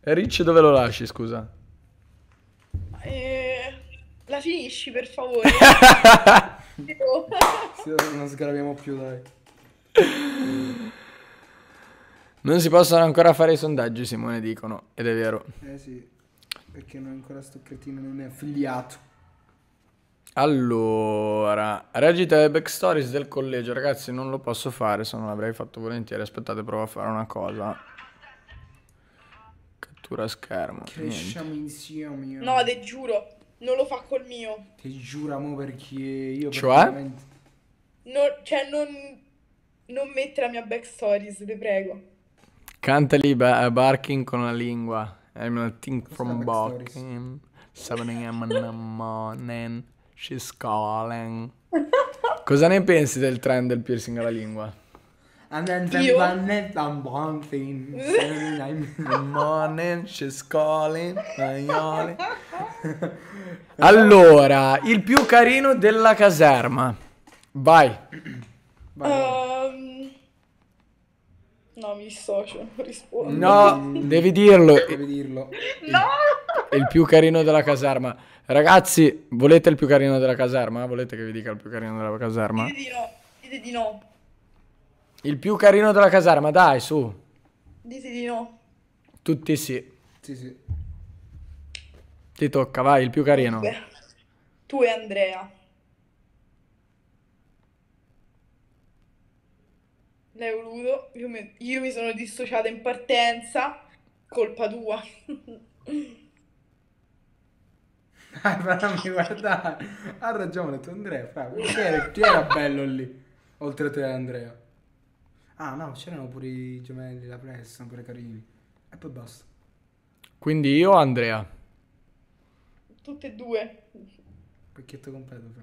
E Rich dove lo lasci, scusa? Eh, la finisci, per favore. <laughs> sì, non sgraviamo più, dai. Non si possono ancora fare i sondaggi, Simone, dicono, ed è vero. Eh sì, perché non ancora sto cretino non è affiliato. Allora, reagite alle backstories del collegio, ragazzi, non lo posso fare, se non l'avrei fatto volentieri. Aspettate, provo a fare una cosa. Cattura schermo. Cresciamo niente. insieme. Io. No, te giuro, non lo fa col mio. Ti giuro, mo, perché io... Cioè? No, cioè, non, non mettere la mia backstories, te prego. Canta ba barking con la lingua. I'm not think from barking. 7 a.m. in the morning. She's calling. <laughs> Cosa ne pensi del trend del piercing alla lingua? And then Io? then I'm bouncing. morning she's calling. <laughs> allora, il più carino della caserma. Vai. Um... No, mi dissocio, <laughs> rispondo. No, devi dirlo. Devi dirlo. No! Il, il più carino della caserma. Ragazzi, volete il più carino della caserma? Volete che vi dica il più carino della caserma? Dite di no. Il più carino della caserma, dai, su. Dite di no. Tutti sì. Sì, sì. Ti tocca, vai, il più carino. Tu e Andrea. L'hai voluto, io mi, io mi sono dissociata in partenza, colpa tua. <laughs> Ah, però mi guarda, ha ragione tu Andrea, fra, chi era, chi era bello lì, oltre a te Andrea? Ah no, c'erano pure i gemelli, la pressa, pure carini. E poi basta. Quindi io o Andrea? Tutte e due. Pacchetto completo, fra.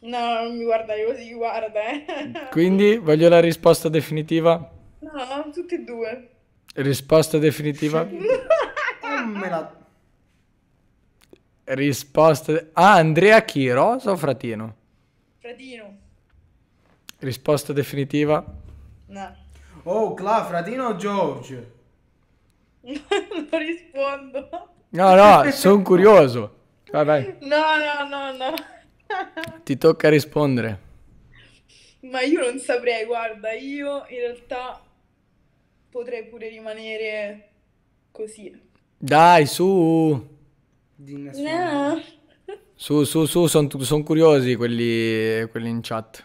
No, non mi guardare così, guarda. Eh. Quindi voglio la risposta definitiva? No, tutte e due. Risposta definitiva? Dammela. Risposta... Ah, Andrea Chiroso o Fratino? Fratino. Risposta definitiva? No. Oh, Cla, Fratino o George? <laughs> non rispondo. No, no, sono curioso. Vai, No, no, no, no. <laughs> Ti tocca rispondere. Ma io non saprei, guarda, io in realtà potrei pure rimanere così. Dai, su di nessuno. No. Su, su, su, sono son curiosi quelli, quelli, in chat.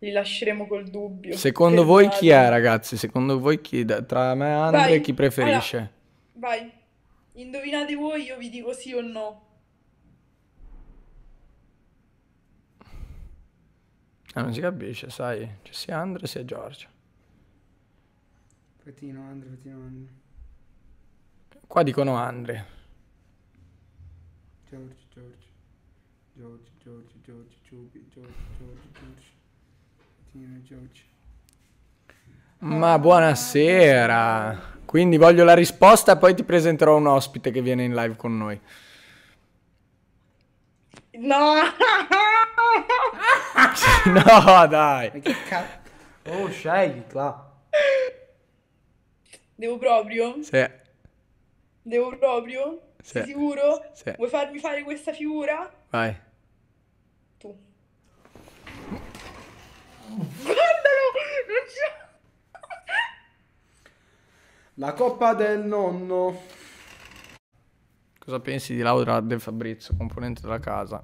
Li lasceremo col dubbio. Secondo voi chi è, ragazzi? Secondo voi chi tra me e Andre vai. chi preferisce? Allora, vai. Indovinate voi, io vi dico sì o no. Ah, non si capisce, sai. C'è sia Andre sia Giorgio. Petino, Andre, Petino, Andre. Qua dicono Andre. George, George, George, George, George, Giubi, George, George, George, Tina, George. Ma buonasera! Quindi voglio la risposta e poi ti presenterò un ospite che viene in live con noi. No! <laughs> no, dai! Ma che cazzo? Oh, scegli, là. Devo proprio? Sì. Devo proprio? Sei sicuro? Sì. Vuoi farmi fare questa figura? Vai. Tu. Guardalo! Non c'è... La coppa del nonno. Cosa pensi di Laura De Fabrizio, componente della casa?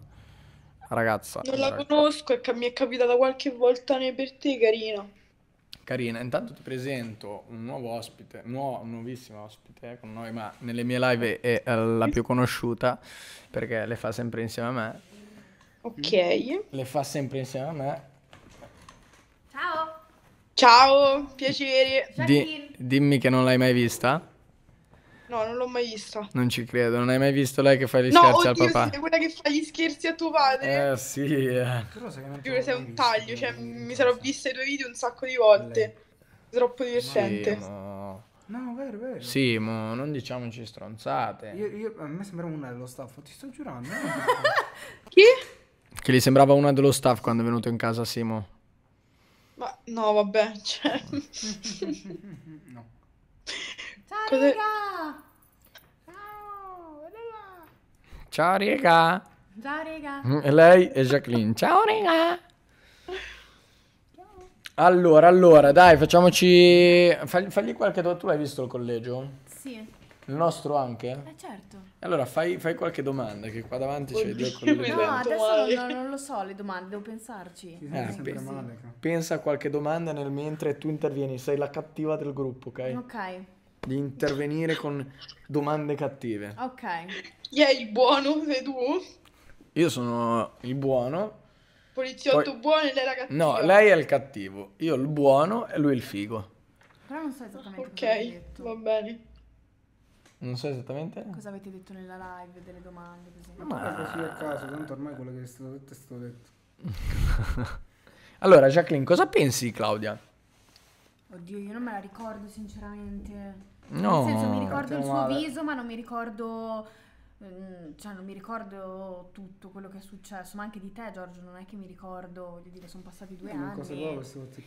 Ragazza. Non la ragazza. conosco e mi è capitata qualche volta nei per te, carina carina. Intanto ti presento un nuovo ospite, nuovo, un nuovissimo ospite con noi, ma nelle mie live è la più conosciuta perché le fa sempre insieme a me. Ok. Le fa sempre insieme a me. Ciao. Ciao, piacere. Di, dimmi che non l'hai mai vista. No, non l'ho mai vista. Non ci credo, non hai mai visto lei che fa gli no, scherzi oddio, al papà? No, quella che fa gli scherzi a tuo padre. Eh, sì. Eh. Giuro, sei un taglio, cioè mi sarò vista i tuoi video un sacco di volte. Lei. Troppo divertente. Sì, mo... No, vero, vero. Sì, ma non diciamoci stronzate. Io, io, a me sembrava una dello staff, ti sto giurando. <laughs> Chi? Che gli sembrava una dello staff quando è venuto in casa Simo. Ma no, vabbè, cioè... <laughs> no. <laughs> Ciao, Cos'è? raga! Ciao, Riga! Ciao, raga! Mm, e lei è Jacqueline. Ciao, Riga! Allora, allora, dai, facciamoci... Fagli, fagli qualche... domanda. Tu hai visto il collegio? Sì. Il nostro anche? Eh, certo. Allora, fai, fai qualche domanda, che qua davanti c'è due colleghi. No, adesso non, non, lo so le domande, devo pensarci. Sì, eh, ah, pe- pensa a qualche domanda nel mentre tu intervieni, sei la cattiva del gruppo, ok? Ok di intervenire con domande cattive. Ok. Chi è il buono? Sei tu? Io sono il buono. Poliziotto Poi... buono e lei la cattiva. No, lei è il cattivo. Io il buono e lui il figo. Però non so esattamente cosa Ok, va bene. Non so esattamente cosa avete detto nella live delle domande. Così. Ma, Ma... così a caso, tanto ormai quello che è stato detto è stato detto. allora, Jacqueline, cosa pensi, Claudia? Oddio, io non me la ricordo sinceramente. No. Nel senso mi ricordo il suo male. viso, ma non mi ricordo mm, cioè non mi ricordo tutto quello che è successo, ma anche di te Giorgio, non è che mi ricordo, voglio dire, sono passati due non eh,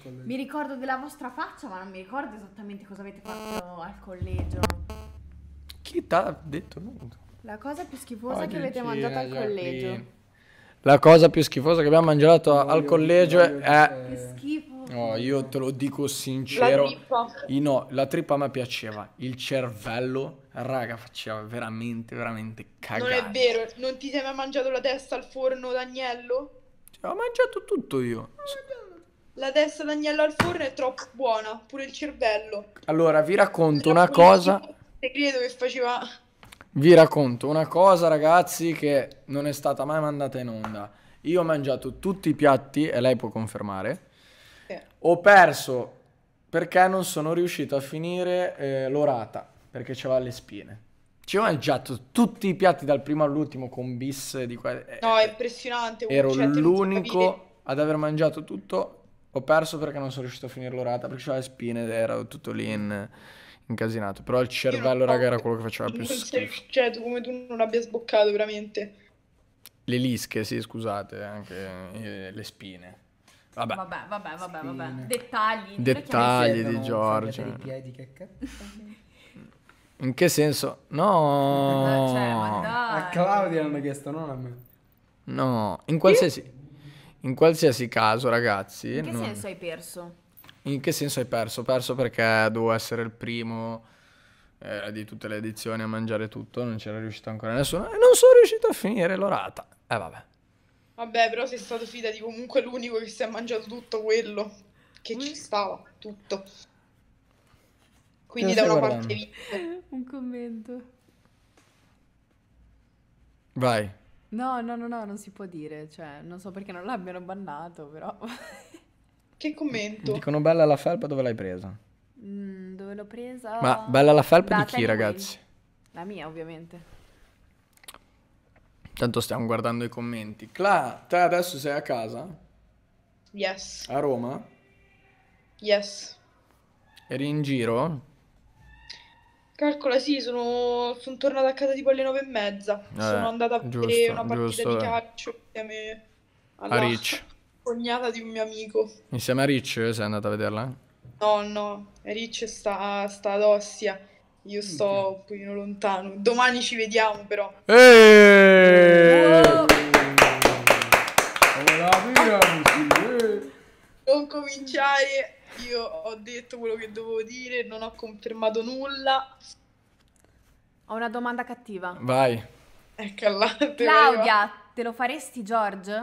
anni. mi ricordo della vostra faccia, ma non mi ricordo esattamente cosa avete fatto al collegio. Chi t'ha detto nudo? La cosa più schifosa Oggi ah, che avete mangiato al eh, collegio. La cosa più schifosa che abbiamo mangiato voglio, al collegio è... Che schifo. No, io te lo dico sincero. La trippa. No, la trippa a me piaceva. Il cervello, raga, faceva veramente, veramente cagare. Non è vero, non ti sei mai mangiato la testa al forno d'agnello? ho mangiato tutto io. La testa d'agnello al forno è troppo buona, pure il cervello. Allora, vi racconto una cosa. Credo che faceva... Vi racconto una cosa, ragazzi, che non è stata mai mandata in onda. Io ho mangiato tutti i piatti, e lei può confermare ho perso perché non sono riuscito a finire eh, l'orata, perché c'aveva le spine. Ci ho mangiato tutti i piatti dal primo all'ultimo con bis di qua. Eh, no, è impressionante. Eh, ero cioè, l'unico ad aver mangiato tutto. Ho perso perché non sono riuscito a finire l'orata, perché c'aveva le spine ed ero tutto lì in incasinato. Però il cervello, raga, era quello che faceva più schifo. Cioè, tu, come tu non abbia sboccato, veramente. Le lische, sì, scusate, anche eh, le spine. Vabbè, vabbè, vabbè, vabbè. vabbè. Dettagli. Dettagli di Giorgio. i piedi, che In che senso? No, eh, cioè, a Claudia hanno chiesto, non a me. No, in qualsiasi, in qualsiasi caso, ragazzi. In che non... senso hai perso? In che senso hai perso? Perso perché dovevo essere il primo eh, di tutte le edizioni a mangiare tutto, non c'era riuscito ancora nessuno e non sono riuscito a finire l'orata. E eh, vabbè. Vabbè, però sei stato fida di comunque l'unico che si è mangiato tutto quello che mm. ci stava, tutto. Quindi da una guardando? parte vinto. Un commento. Vai. No, no, no, no, non si può dire, cioè, non so perché non l'abbiano bannato, però... <laughs> che commento? Dicono bella la felpa, dove l'hai presa? Mm, dove l'ho presa? Ma bella la felpa da di chi, anyway. ragazzi? La mia, ovviamente. Tanto stiamo guardando i commenti. Cla, te adesso sei a casa? Yes. A Roma? Yes. Eri in giro? Calcola, sì, sono, sono tornata a casa tipo alle nove e mezza. Eh, sono andata a giusto, vedere una partita giusto, di eh. calcio insieme alla a Rich. cognata di un mio amico. Insieme a Rich eh, sei andata a vederla? No, no, Rich sta, sta ad Ossia. Io mm, sto un pochino lontano. Domani ci vediamo, però. Eeeh! Oh. Non cominciare. Io ho detto quello che dovevo dire, non ho confermato nulla. Ho una domanda cattiva. Vai. Eccola. Claudia, te lo faresti George?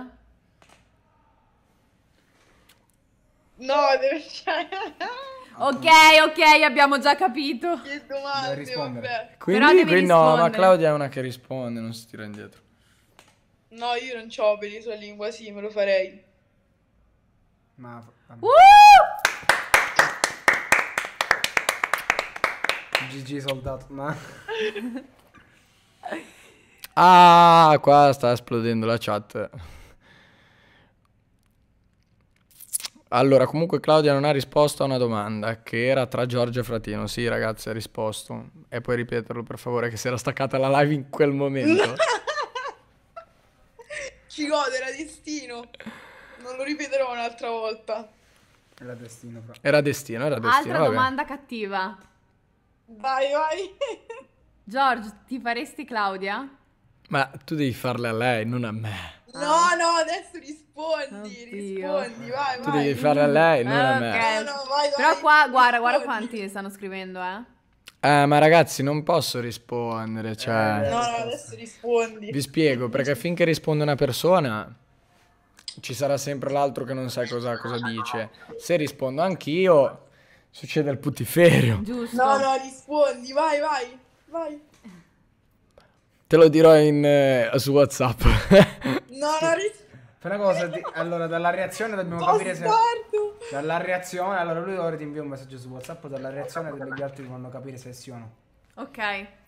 No, devo... <laughs> Ok, ok, abbiamo già capito. Che domande, rispondere. Quindi, qui no, ma Claudia è una che risponde, non si tira indietro. No, io non ho peli la lingua, sì, me lo farei. Ma... Uh! GG soldato, ma... ah, qua sta esplodendo la chat. Allora, comunque Claudia non ha risposto a una domanda che era tra Giorgio e Fratino. Sì, ragazzi, ha risposto. E puoi ripeterlo per favore che si era staccata la live in quel momento. <laughs> Ci gode, era destino. Non lo ripeterò un'altra volta. Era destino, fra. Era destino, era destino. Altra vabbè. domanda cattiva. Vai, vai. Giorgio, ti faresti Claudia? Ma tu devi farle a lei, non a me. No, ah. no, adesso rispondi, Oddio. rispondi, vai, Tu devi fare a lei, non a me. No, no, vai, Però vai, qua, guarda, guarda quanti stanno scrivendo, eh. Eh, ma ragazzi, non posso rispondere, eh, cioè... no, no, adesso rispondi. Vi spiego, perché finché risponde una persona ci sarà sempre l'altro che non sa cosa, cosa dice. Se rispondo anch'io, succede il putiferio. Giusto. No, no, rispondi, vai, vai, vai. Te lo dirò in, eh, su WhatsApp. <laughs> no, non rispondo. una cosa ti... allora dalla reazione dobbiamo oh, capire se dalla reazione allora lui ora ti invia un messaggio su WhatsApp dalla reazione degli altri fanno capire se sì o no. Ok.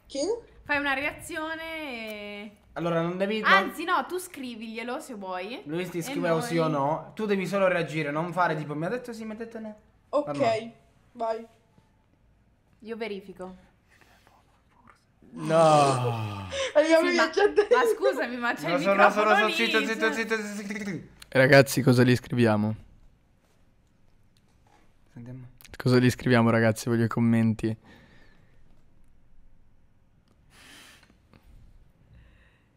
Chi? Fai una reazione e... Allora non devi Anzi no, tu scriviglielo se vuoi. Lui ti scrive noi... sì o no, tu devi solo reagire, non fare tipo mi ha detto sì, mettetene. Ok. Allora. Vai. Io verifico. No. Abbiamo sì, ma, ma scusami, ma c'è no, il sono, microfono sono, lì. Cioè- zitto, zitto, zitto, zitto. Ragazzi, cosa li scriviamo? Andiamo. Cosa li scriviamo, ragazzi? Voglio i commenti.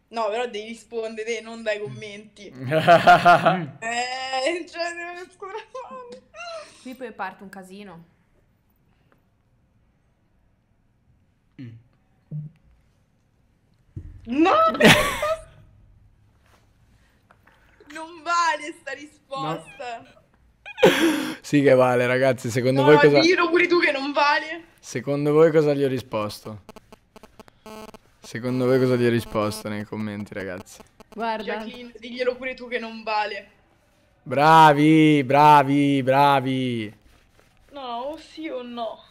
No, però devi rispondere non dai commenti. <laughs> Mm. eh, cioè, scusami. Qui poi parte un casino. Mm. No! <laughs> non vale sta risposta. No. Sì che vale ragazzi, secondo no, voi cosa... dillo pure tu che non vale. Secondo voi cosa gli ho risposto? Secondo voi cosa gli ho risposto nei commenti ragazzi? Guarda. Jacqueline, diglielo pure tu che non vale. Bravi, bravi, bravi. No, sì o no.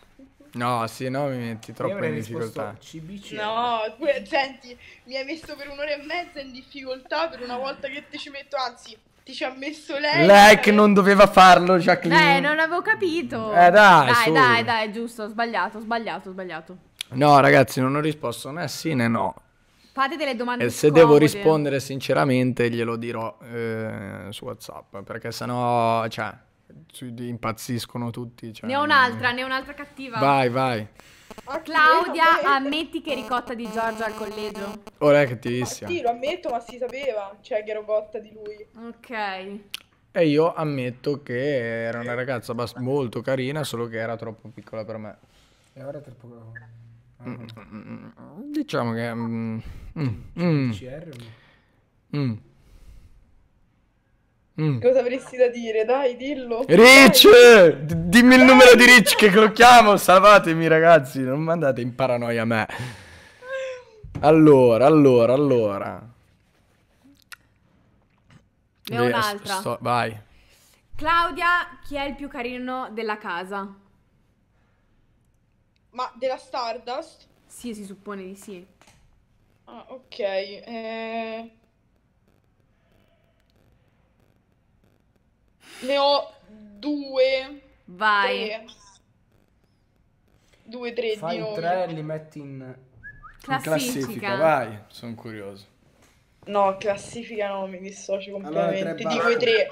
No, sì, no, mi metti troppo in difficoltà. CBC. No, senti, mi hai messo per un'ora e mezza in difficoltà per una volta che ti ci metto, anzi, ti ci ha messo lei. Lei che non doveva farlo, Jacqueline. Eh, non avevo capito. Eh, dai, dai, dai, dai, giusto, sbagliato, sbagliato, sbagliato. No, ragazzi, non ho risposto né sì né no. Fate delle domande E se scomode. devo rispondere sinceramente glielo dirò eh, su WhatsApp, perché sennò, cioè impazziscono tutti. Cioè... Ne ho un'altra, eh. ne ho un'altra cattiva. Vai, vai. Okay, Claudia, okay. ammetti che ricotta di Giorgia al collegio. Ora è cattivissima. Ah, sì, lo ammetto, ma si sapeva, cioè che ero cotta di lui. Ok. E io ammetto che era una ragazza bast- molto carina, solo che era troppo piccola per me. E ora è troppo... Ah. diciamo che... Mm, mm, CR? Mm. Mm. Cosa avresti da dire? Dai, dillo. Rich! Dai. dimmi il numero di Rich che clocchiamo. Salvatemi, ragazzi. Non mandate in paranoia a me. Allora, allora, allora. Ne ho Beh, un'altra. Sto... Vai. Claudia, chi è il più carino della casa? Ma della Stardust? Sì, si suppone di sì. Ah, ok. Eh... Ne ho due. Vai. Tre. Due, tre Fai di nomi. tre li metti in... Classifica. in classifica. Vai, sono curioso. No, classifica no, mi dissocio completamente. Allora, Dico i tre.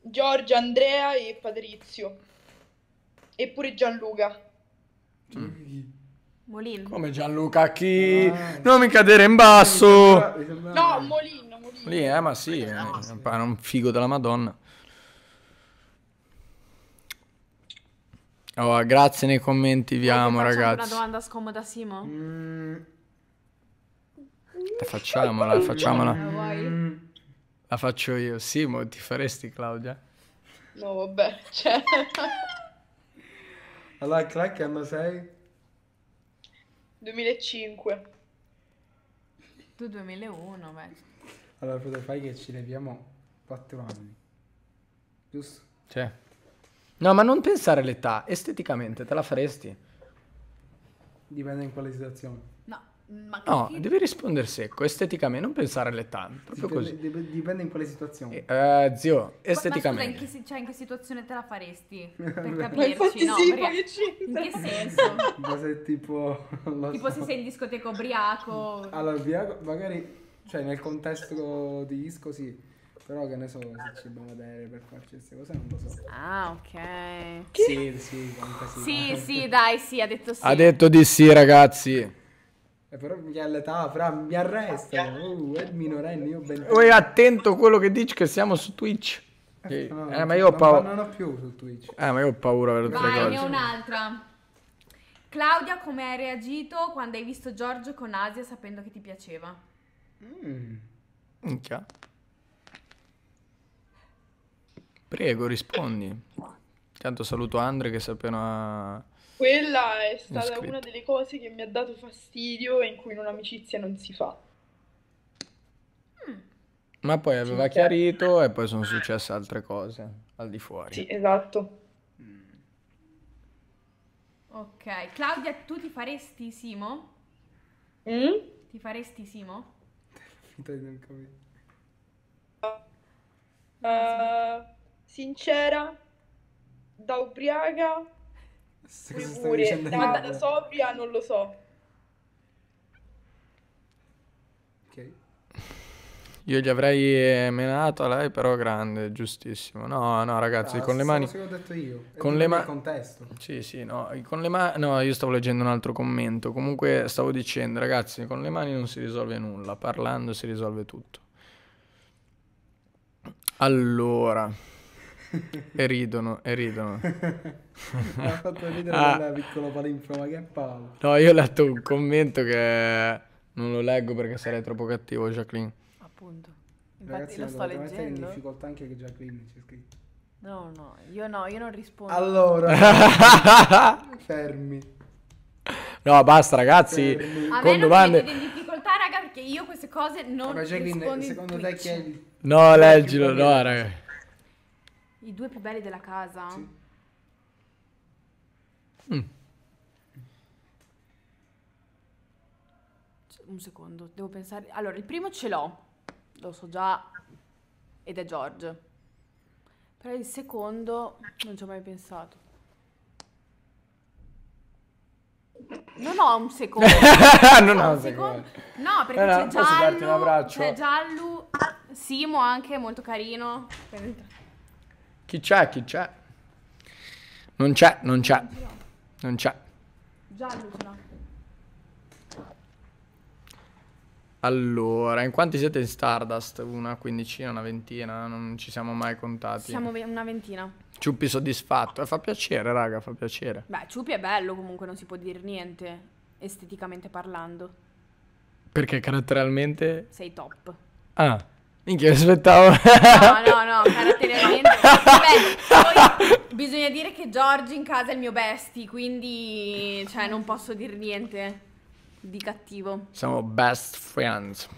Giorgia, Andrea e Patrizio. E pure Gianluca. Mm. Molin. Come Gianluca chi? Ah. Non mi cadere in basso. No, Molin, Molin. Molin, eh, ma sì, è un figo della Madonna. Oh, grazie nei commenti, vi amo ragazzi. una domanda scomoda, Simo? Mm. La facciamola, mm. facciamola. Eh, la faccio io. Simo, ti faresti Claudia? No, vabbè, cioè... <laughs> allora, Clark, che anno sei? 2005. Tu 2001, beh. Allora, cosa fai che ci leviamo 4 anni? Giusto? Cioè... No, ma non pensare all'età, esteticamente te la faresti? Dipende in quale situazione. No, ma no che... devi rispondere secco, esteticamente, non pensare all'età, proprio dipende, così. Dipende in quale situazione. Eh, uh, zio, esteticamente. Ma scusa, in che, cioè, in che situazione te la faresti? <laughs> Per capirci, no? Sì, perché, in che senso? <laughs> Ma se tipo... Tipo so. se sei in discoteca ubriaco... Allora, ubriaco, magari... Cioè, nel contesto di disco, sì. Però che ne so se ci dobbiamo tenere per farci queste cose, non lo so. Ah, ok. Sì, sì, sì. Sì, sì, dai, sì, ha detto sì. Ha detto di sì, ragazzi. E eh, però mi ha l'età, fra, mi arresta. Uh, è minorenne, io ben... Uè, attento quello che dici che siamo su Twitch. Eh, sì. No, eh, ma io ho paura. Non ho più su Twitch. Eh, ma io ho paura per tutte Vai, le cose. ne ho un'altra. Claudia, come hai reagito quando hai visto Giorgio con Asia sapendo che ti piaceva? Mmm. Minchia. Prego, rispondi. Tanto saluto Andre che si è appena... Quella è stata iscritto. una delle cose che mi ha dato fastidio e in cui in un'amicizia non si fa. Mm. Ma poi aveva sì, chiarito e poi sono successe altre cose al di fuori. Sì, esatto. Mm. Ok, Claudia, tu ti faresti Simo? Mm? Ti faresti Simo? Finta di non capire. Uh sincera, da ubriaca, pure, da, da sobria non lo so. Io gli avrei eh, menato a lei, però grande, giustissimo. No, no, ragazzi, ah, con le mani. Quello ho detto io. Con le mani. contesto. Sì, sì, no. Con le mani. No, io stavo leggendo un altro commento. Comunque, stavo dicendo, ragazzi, con le mani non si risolve nulla. Parlando si risolve tutto. Allora e ridono, e ridono. Mi <laughs> ha fatto ridere ah. piccolo palinfro, ma che palle. No, io ho letto un commento che non lo leggo perché sarei troppo cattivo, Jacqueline. Appunto. Infatti Ragazzi, lo sto leggendo. in difficoltà anche che Jacqueline c'è scritto. No, no, io no, io non rispondo. Allora, <laughs> fermi. No, basta ragazzi, fermi. con non domande... Non in difficoltà, raga, perché io queste cose non Vabbè, rispondo Jacqueline, secondo te chi è il... No, leggilo, no, raga. I due più belli della casa? Sì. Mm. Cioè, un secondo, devo pensare. Allora, il primo ce l'ho, lo so già, ed è George. Però il secondo non ci ho mai pensato. Non ho un secondo. <laughs> non ho un secondo. No, perché no, no, c'è Giallo. C'è Giallo. Simo anche, molto carino. Chi c'è? Chi c'è? Non c'è, non c'è. Non c'è. Giallo ce l'ha. Allora, in quanti siete in Stardust? Una quindicina, una ventina? Non ci siamo mai contati. Siamo ve- una ventina. Ciuppi soddisfatto. Eh, fa piacere, raga, fa piacere. Beh, Ciuppi è bello comunque, non si può dire niente, esteticamente parlando. Perché caratterialmente... Sei top. Ah. Minchia, aspettavo. No, no, no, caratterialmente. <laughs> Beh, poi bisogna dire che Giorgi in casa è il mio bestie, quindi cioè, non posso dire niente di cattivo. Siamo best friends.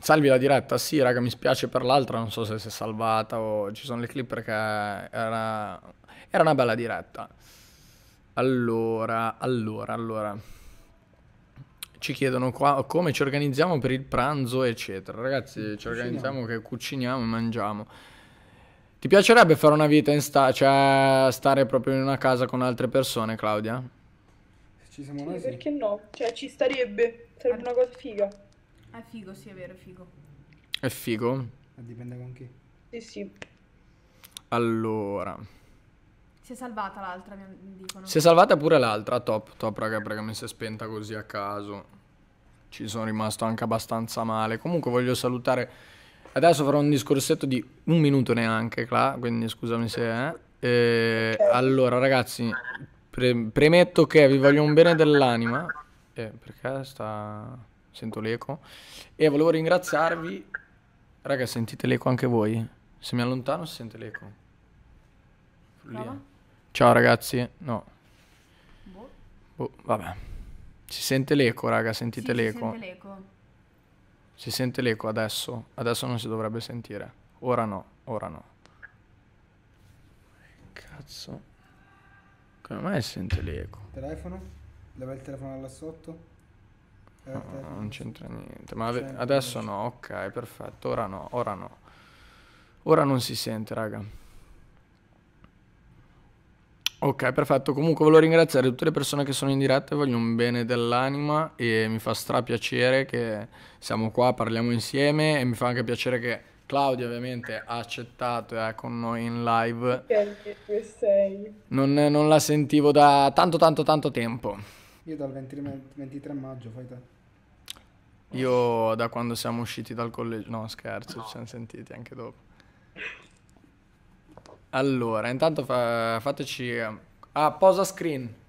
Salvi la diretta? Sì, raga, mi spiace per l'altra, non so se si è salvata o ci sono le clip perché era, era una bella diretta. Allora, allora, allora ci chiedono qua come ci organizziamo per il pranzo, eccetera. Ragazzi, ci organizziamo che cuciniamo e mangiamo. Ti piacerebbe fare una vita in sta- cioè stare proprio in una casa con altre persone, Claudia? Ci siamo noi, sì, perché no? Cioè, ci starebbe, sarebbe una cosa figa. È figo, sì, è vero, è figo. È figo? Dipende con chi. Sì, sì. Allora. Si è salvata l'altra, mi dicono. Si è salvata pure l'altra, top, top raga, perché mi si è spenta così a caso ci sono rimasto anche abbastanza male. Comunque voglio salutare. Adesso farò un discorsetto di un minuto neanche, Cla, quindi scusami se... Eh. E, allora, ragazzi, pre- premetto che vi voglio un bene dell'anima, eh, perché sta... sento l'eco, e volevo ringraziarvi. Raga, sentite l'eco anche voi? Se mi allontano si sente l'eco. Ciao ragazzi, no. Boh, boh vabbè. Si sente l'eco, raga, sentite sì, l'eco. Si sente l'eco. Si sente l'eco adesso. Adesso non si dovrebbe sentire. Ora no, ora no. Cazzo. Come mai si sente l'eco? Telefono? Leva il telefono là sotto? No, non c'entra niente. Ma adesso no, ok, perfetto. Ora no, ora no. Ora non si sente, raga. Ok, perfetto. Comunque volevo ringraziare tutte le persone che sono in diretta, voglio un bene dell'anima e mi fa strapiacere che siamo qua, parliamo insieme e mi fa anche piacere che Claudia ovviamente ha accettato e eh, è con noi in live. Che sei. Non, non la sentivo da tanto tanto tanto tempo. Io dal 23, 23 maggio, fai te. Io da quando siamo usciti dal collegio, no scherzo, no. ci siamo sentiti anche dopo. Allora, intanto fa- fateci... Ah, posa screen.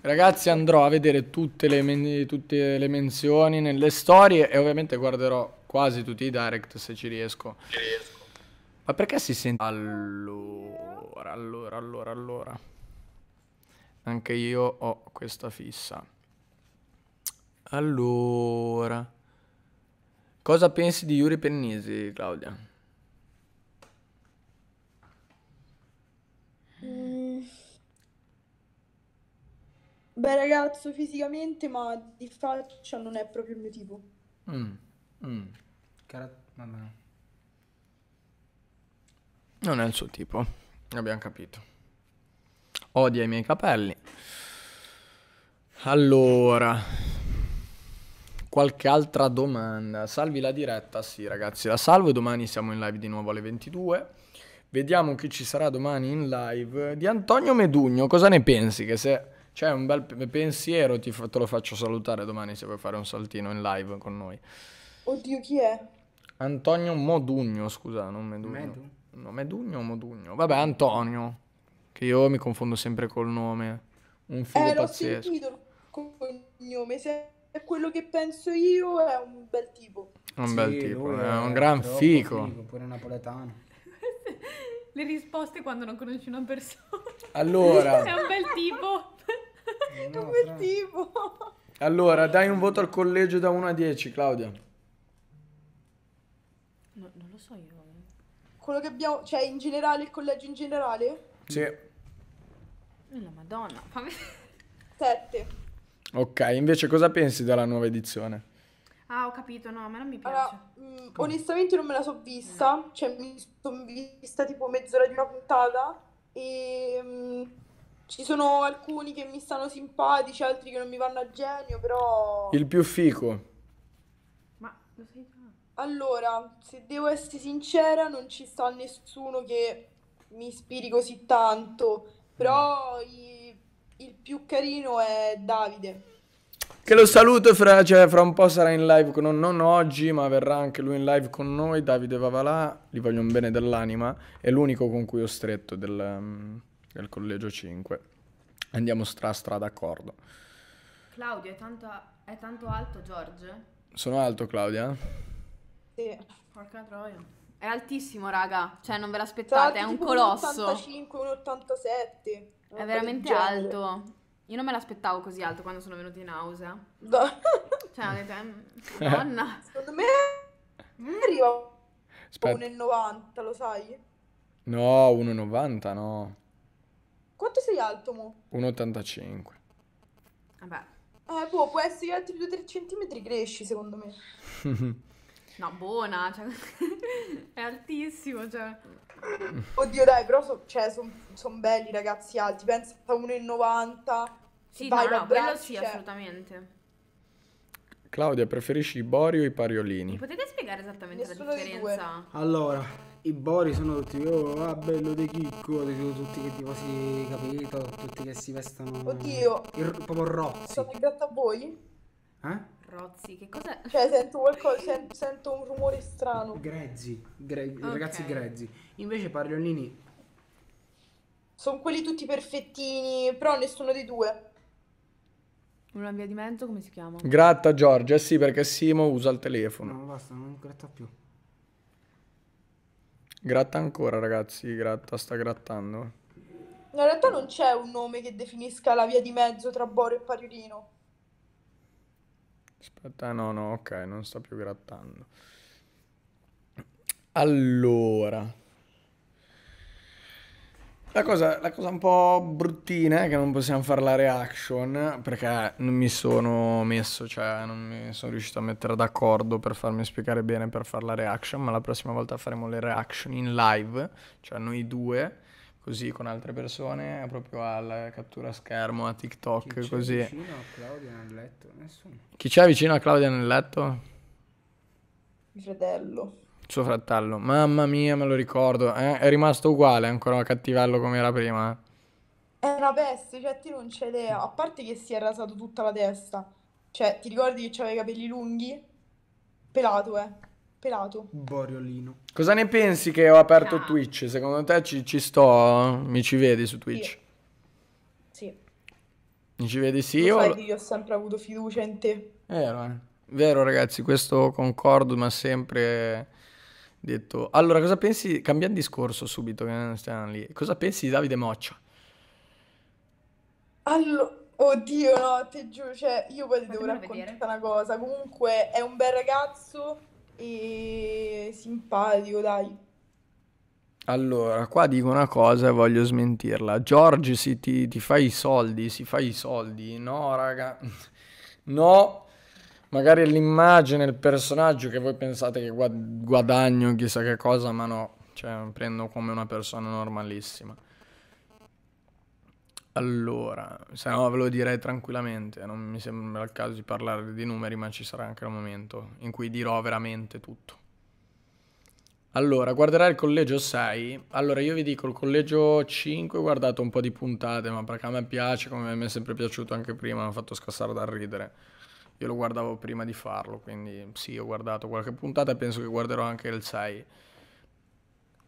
Ragazzi, andrò a vedere tutte le, men- tutte le, menzioni nelle storie e ovviamente guarderò quasi tutti i direct se ci riesco. Ci riesco. Ma perché si sente... Allora, allora, allora, allora. Anche io ho questa fissa. Allora... Cosa pensi di Yuri Pennisi, Claudia? Mm. Beh, ragazzo, fisicamente, ma di faccia non è proprio il mio tipo. Mm. Mm. Car- non è il suo tipo, abbiamo capito. Odia i miei capelli. Allora, qualche altra domanda. Salvi la diretta? Sì, ragazzi, la salvo. Domani siamo in live di nuovo alle 22. Vediamo chi ci sarà domani in live. Di Antonio Medugno, cosa ne pensi? Che se c'è un bel pensiero ti, te lo faccio salutare domani se vuoi fare un saltino in live con noi. Oddio, chi è? Antonio Modugno, scusa, non Medugno. Medu. No, Medugno o Modugno? Vabbè, Antonio, che io mi confondo sempre col nome. Un figo eh, pazzesco. Ho sentito il cognome, sei è quello che penso io, è un bel tipo. Un sì, bel tipo, è, un gran fico. figo. Pure napoletano. <laughs> Le risposte quando non conosci una persona. Allora. <laughs> è un bel tipo. No, un bel fra... tipo. Allora, dai un voto al collegio da 1 a 10, Claudia. No, non lo so io. Quello che abbiamo, cioè in generale, il collegio in generale? Sì. La madonna. 7. Ok, invece cosa pensi della nuova edizione? Ah, ho capito, no, a me non mi piace. Allora, mm, mh, onestamente non me la so vista, no. cioè mi sono vista tipo mezz'ora di una puntata e mh, mm, ci sono alcuni che mi stanno simpatici, altri che non mi vanno a genio, però... Il più fico. Ma lo sai già? Allora, se devo essere sincera, non ci sta nessuno che mi ispiri così tanto, però... No. Mm. I il più carino è Davide. Che lo saluto, fra, cioè, fra un po' sarà in live con noi, non oggi, ma verrà anche lui in live con noi, Davide Vavalà, gli voglio un bene dell'anima, è l'unico con cui ho stretto del, mm, del collegio 5. Andiamo stra stra d'accordo. Claudio, è tanto, è tanto alto Giorgio? Sono alto Claudia? Sì. Porca troia. È altissimo, raga, cioè non ve l'aspettate, è un colosso. Un 85, un 87. È veramente alto. Io non me l'aspettavo così alto quando sono venuta in nausea. No. Cioè, ho detto, mm, <laughs> donna. Secondo me mm. arriva Aspetta. 1,90, lo sai? No, 1,90 no. Quanto sei alto, Mo? 1,85. Vabbè. Eh, boh, può essere altri 2-3 centimetri cresci, secondo me. <laughs> no, buona, cioè... <laughs> è altissimo, cioè... <laughs> Oddio, dai, però so, cioè, sono son belli ragazzi alti. Pensa a 1,90. Sì, vai no, no, braccia. quello sì, cioè. assolutamente. Claudia, preferisci i bori o i pariolini? Mi potete spiegare esattamente Nessuno la differenza? Allora, i bori sono tutti, oh, ah, bello di chicco, tutti che tipo si capito, tutti che si vestono... Oddio! Il, proprio rozzi. Sono gratta a voi? Eh? Rozzi, che cosa... <laughs> Cioè, sento, qualcosa, sento, sento un rumore strano. Grezzi, gre- okay. ragazzi grezzi. Invece Parriolini... Sono quelli tutti perfettini, però nessuno dei due. Un mezzo, come si chiama? Gratta Giorgia, eh sì, perché Simo usa il telefono. No, basta, non gratta più. Gratta ancora, ragazzi, gratta, sta grattando. In realtà non c'è un nome che definisca la via di mezzo tra Boro e Pariolino. Aspetta, no, no, ok, non sta più grattando. Allora, la cosa, la cosa un po' bruttina è che non possiamo fare la reaction perché non mi sono messo, cioè non mi sono riuscito a mettere d'accordo per farmi spiegare bene per fare la reaction, ma la prossima volta faremo le reaction in live, cioè noi due così con altre persone, proprio alla cattura schermo, a TikTok, Chi così. Chi c'è vicino a Claudia nel letto? Nessuno. Chi c'è vicino a Claudia nel letto? Il fratello. Suo fratello. Mamma mia, me lo ricordo. Eh? È rimasto uguale, ancora cattivello come era prima. È una peste, cioè ti non c'è idea. A parte che si è rasato tutta la testa. Cioè, ti ricordi che aveva i capelli lunghi? Pelato, eh. Pelato. Boriolino. Cosa ne pensi che ho aperto ah. Twitch? Secondo te ci, ci sto? Mi ci vedi su Twitch? Io. Sì. Mi ci vedi sì? Lo o... sai, io ho sempre avuto fiducia in te. Vero, eh. Vero ragazzi, questo concordo, ma sempre detto... Allora, cosa pensi... Cambiando discorso subito, che non stiamo lì. Cosa pensi di Davide Moccia? Allora... Oddio, no, te giuro, cioè, io poi ti devo raccontare vedere. una cosa. Comunque, è un bel ragazzo, e simpatico, dai. Allora, qua dico una cosa e voglio smentirla. George si ti, ti fa i soldi, si fa i soldi. No, raga. <laughs> No. Magari l'immagine, il personaggio che voi pensate che guadagno chissà che cosa, ma no. Cioè, prendo come una persona normalissima. Allora, se no ve lo direi tranquillamente, non mi sembra il caso di parlare di numeri, ma ci sarà anche un momento in cui dirò veramente tutto. Allora, guarderai il collegio 6. Allora, io vi dico, il collegio 5 ho guardato un po' di puntate, ma perché a me piace, come mi è sempre piaciuto anche prima, mi ha fatto scassare dal ridere. Io lo guardavo prima di farlo, quindi sì, ho guardato qualche puntata e penso che guarderò anche il 6.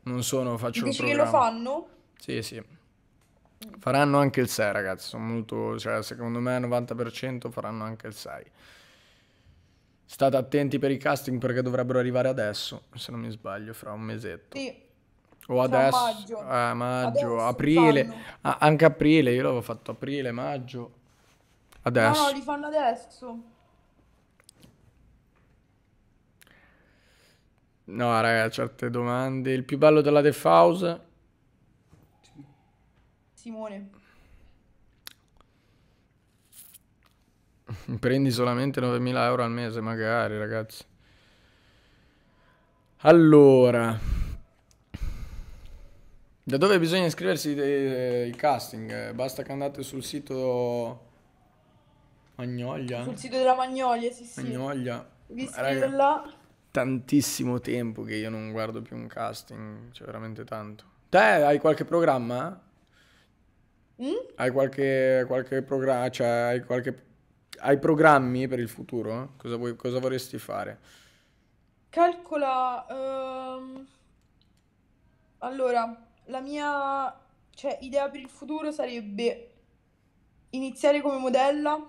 Non sono, faccio Dici un programma. che lo fanno? Sì, sì. Faranno anche il 6, ragazzi. Sono molto, cioè, secondo me, al 90% faranno anche il 6. State attenti per i casting perché dovrebbero arrivare adesso, se non mi sbaglio, fra un mesetto. Sì. O adesso, maggio, eh, maggio adesso aprile, ah, anche aprile, io l'avevo fatto aprile, maggio, adesso. No, li fanno adesso. No, raga, certe domande. Il più bello della The Defaus Simone. <laughs> Prendi solamente 9.000 euro al mese, magari, ragazzi. Allora, da dove bisogna iscriversi eh, il casting? Basta che andate sul sito Magnolia. Sul sito della Magnolia, sì, sì. Magnolia. Raga, tantissimo tempo che io non guardo più un casting, cioè veramente tanto. Te hai qualche programma? Mm? Hai qualche, qualche programma, cioè hai, qualche, hai programmi per il futuro? Cosa, vuoi, cosa vorresti fare? Calcola, ehm, allora, la mia, cioè, idea per il futuro sarebbe iniziare come modella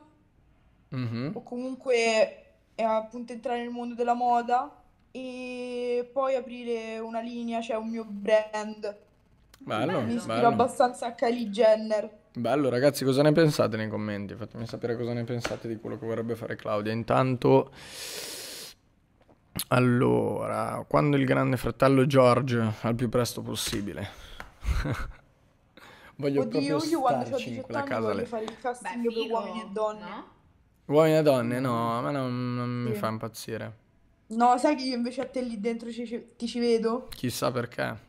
mm-hmm. o comunque eh, appunto entrare nel mondo della moda e poi aprire una linea, cioè un mio brand Bello, Mi ispiro bello. abbastanza a Kylie Jenner. Bello, ragazzi, cosa ne pensate nei commenti? Fatemi sapere cosa ne pensate di quello che vorrebbe fare Claudia. Intanto, allora, quando il grande fratello George al più presto possibile. <laughs> voglio Oddio, proprio io quando ho 18 casa voglio fare il casting Beh, figo, uomini e donne. No? Uomini e donne? No, mm. a me non, non sì. mi fa impazzire. No, sai che io invece a te lì dentro ci, ti ci vedo? Chissà perché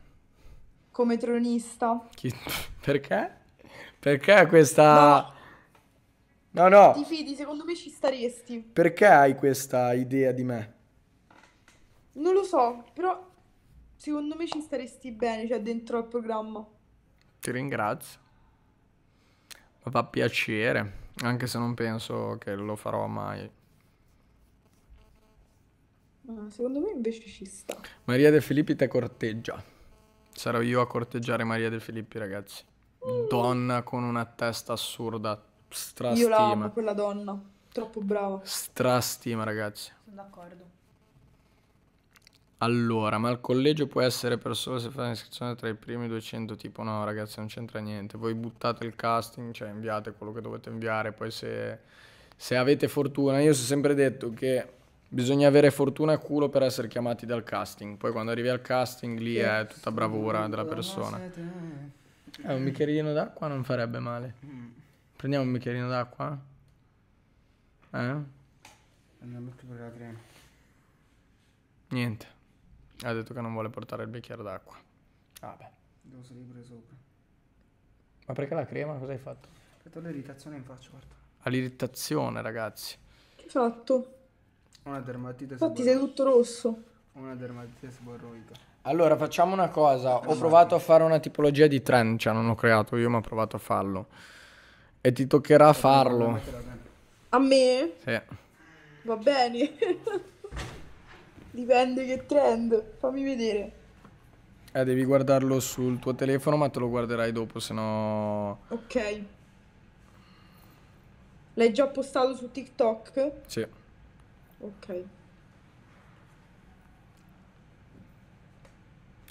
come tronista. Chi... <laughs> Perché? Perché questa... No. no, no. Ti fidi, secondo me ci staresti. Perché hai questa idea di me? Non lo so, però secondo me ci staresti bene, cioè dentro al programma. Ti ringrazio. Ma fa piacere, anche se non penso che lo farò mai. secondo me invece ci sta. Maria De Filippi te corteggia. Sarò io a corteggiare Maria De Filippi, ragazzi. Donna con una testa assurda. Strastima. Io la amo quella donna. Troppo brava. Strastima, ragazzi. Sono d'accordo. Allora, ma il collegio può essere per solo se fa un'iscrizione tra i primi 200, tipo no ragazzi non c'entra niente, voi buttate il casting, cioè inviate quello che dovete inviare, poi se, se avete fortuna, io ho sempre detto che Bisogna avere fortuna e culo per essere chiamati dal casting. Poi quando arrivi al casting lì è tutta bravura della persona. Eh, eh un bicchierino d'acqua non farebbe male. Mm. Prendiamo un bicchierino d'acqua? Eh? eh? Andiamo per la crema. Niente. Ha detto che non vuole portare il bicchiere d'acqua. Vabbè. Ah, Devo salire sopra. Ma perché la crema? Cosa hai fatto? Ho l'irritazione in faccia, guarda. All'irritazione, ragazzi. Che fatto? Una dermatite Infatti sei tutto rosso. Una dermatite seborroica. Allora, facciamo una cosa. Ho esatto. provato a fare una tipologia di trend, cioè non ho creato io, ma ho provato a farlo. E ti toccherà farlo. A me? Sì. Va bene. Dipende che trend. Fammi vedere. Eh, devi guardarlo sul tuo telefono, ma te lo guarderai dopo, sennò... Ok. L'hai già postato su TikTok? Sì. Ok.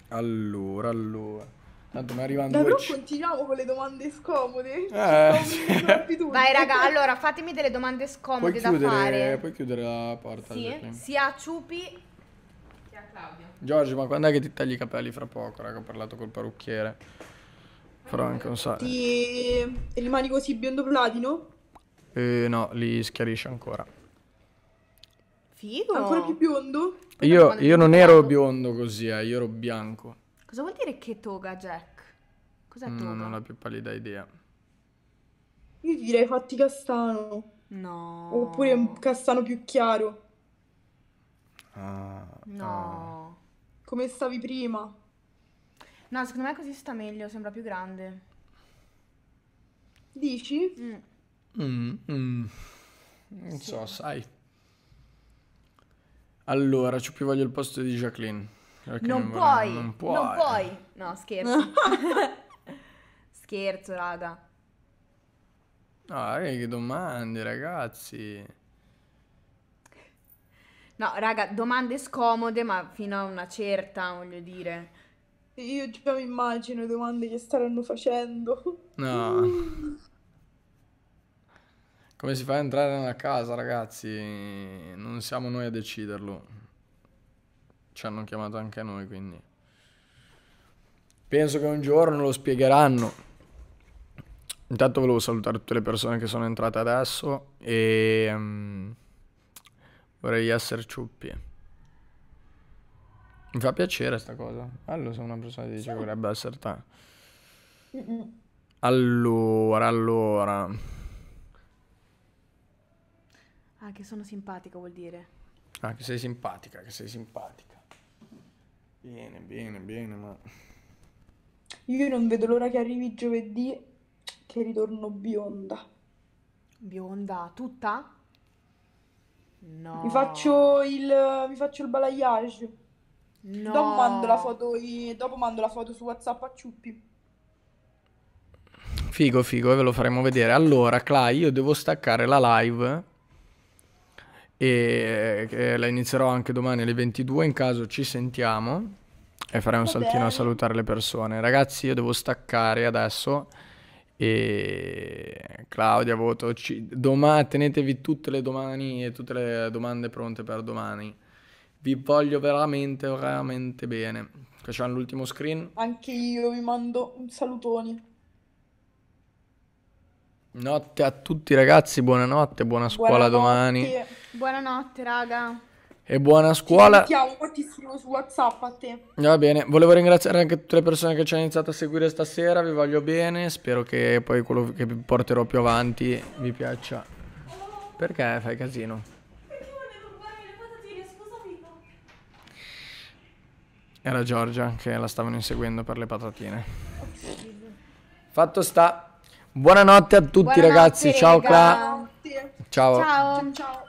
Allora, allora. Tanto mi arrivano Dai, due... però continuiamo con le domande scomode. Eh. Vai raga, allora fatemi delle domande scomode puoi da fare. Puoi chiudere la porta. Sì. Sia a Ciupi che a Claudio. Giorgio, ma quando è che ti tagli i capelli fra poco, raga? Ho parlato col parrucchiere. Franco, non sa. Ti rimani così biondo platino? Eh, no, li schiarisce ancora. Figo. Ancora più biondo. Io, io non ero biondo così, eh, io ero bianco. Cosa vuol dire che toga, Jack? Cos'è mm, toga? Non ho la più pallida idea. Io direi fatti castano. No. Oppure un castano più chiaro. Ah, no. Ah. Come stavi prima? No, secondo me così sta meglio, sembra più grande. Dici? Mm. Mm, mm. Non sì. so, sai. Allora, ci più voglio il posto di Jacqueline. non, non, puoi, non puoi, non puoi. No, scherzo. <laughs> scherzo, raga. No, ah, raga, eh, che domande, ragazzi. No, raga, domande scomode, ma fino a una certa, voglio dire. Io già mi immagino domande che staranno facendo. No. <laughs> Come si fa ad entrare nella casa, ragazzi? Non siamo noi a deciderlo. Ci hanno chiamato anche noi, quindi. Penso che un giorno lo spiegheranno. Intanto volevo salutare tutte le persone che sono entrate adesso e um, vorrei essere ciuppi. Mi fa piacere sta cosa. Allora, sono una persona che dice che vorrebbe essere te. Allora, allora. Ah, che sono simpatica vuol dire. Ah, che sei simpatica, che sei simpatica. Bene, bene, bene, ma... Io non vedo l'ora che arrivi giovedì, che ritorno bionda. Bionda, tutta? No. Mi faccio il, mi faccio il balayage. No. Dopo mando la foto, dopo mando la foto su WhatsApp a Ciuppi. Figo, figo, ve lo faremo vedere. Allora, Clay, io devo staccare la live e eh, la inizierò anche domani alle 22 in caso ci sentiamo e farei un Va saltino bene. a salutare le persone. Ragazzi, io devo staccare adesso e Claudia Voto, ci... domani tenetevi tutte le domani e tutte le domande pronte per domani. Vi voglio veramente veramente bene. Facciamo l'ultimo screen. Anche io vi mando un salutone. Notte a tutti ragazzi, buonanotte, buona scuola buonanotte. domani. Buonanotte, raga. E buona scuola. Ci sentiamo moltissimo su WhatsApp a te. Va bene, volevo ringraziare anche tutte le persone che ci hanno iniziato a seguire stasera, vi voglio bene, spero che poi quello che vi porterò più avanti vi piaccia. Perché fai casino? Era Giorgia che la stavano inseguendo per le patatine. Fatto sta. Buonanotte a tutti Buonanotte, ragazzi, ciao raga. Cla. Ciao. ciao. ciao.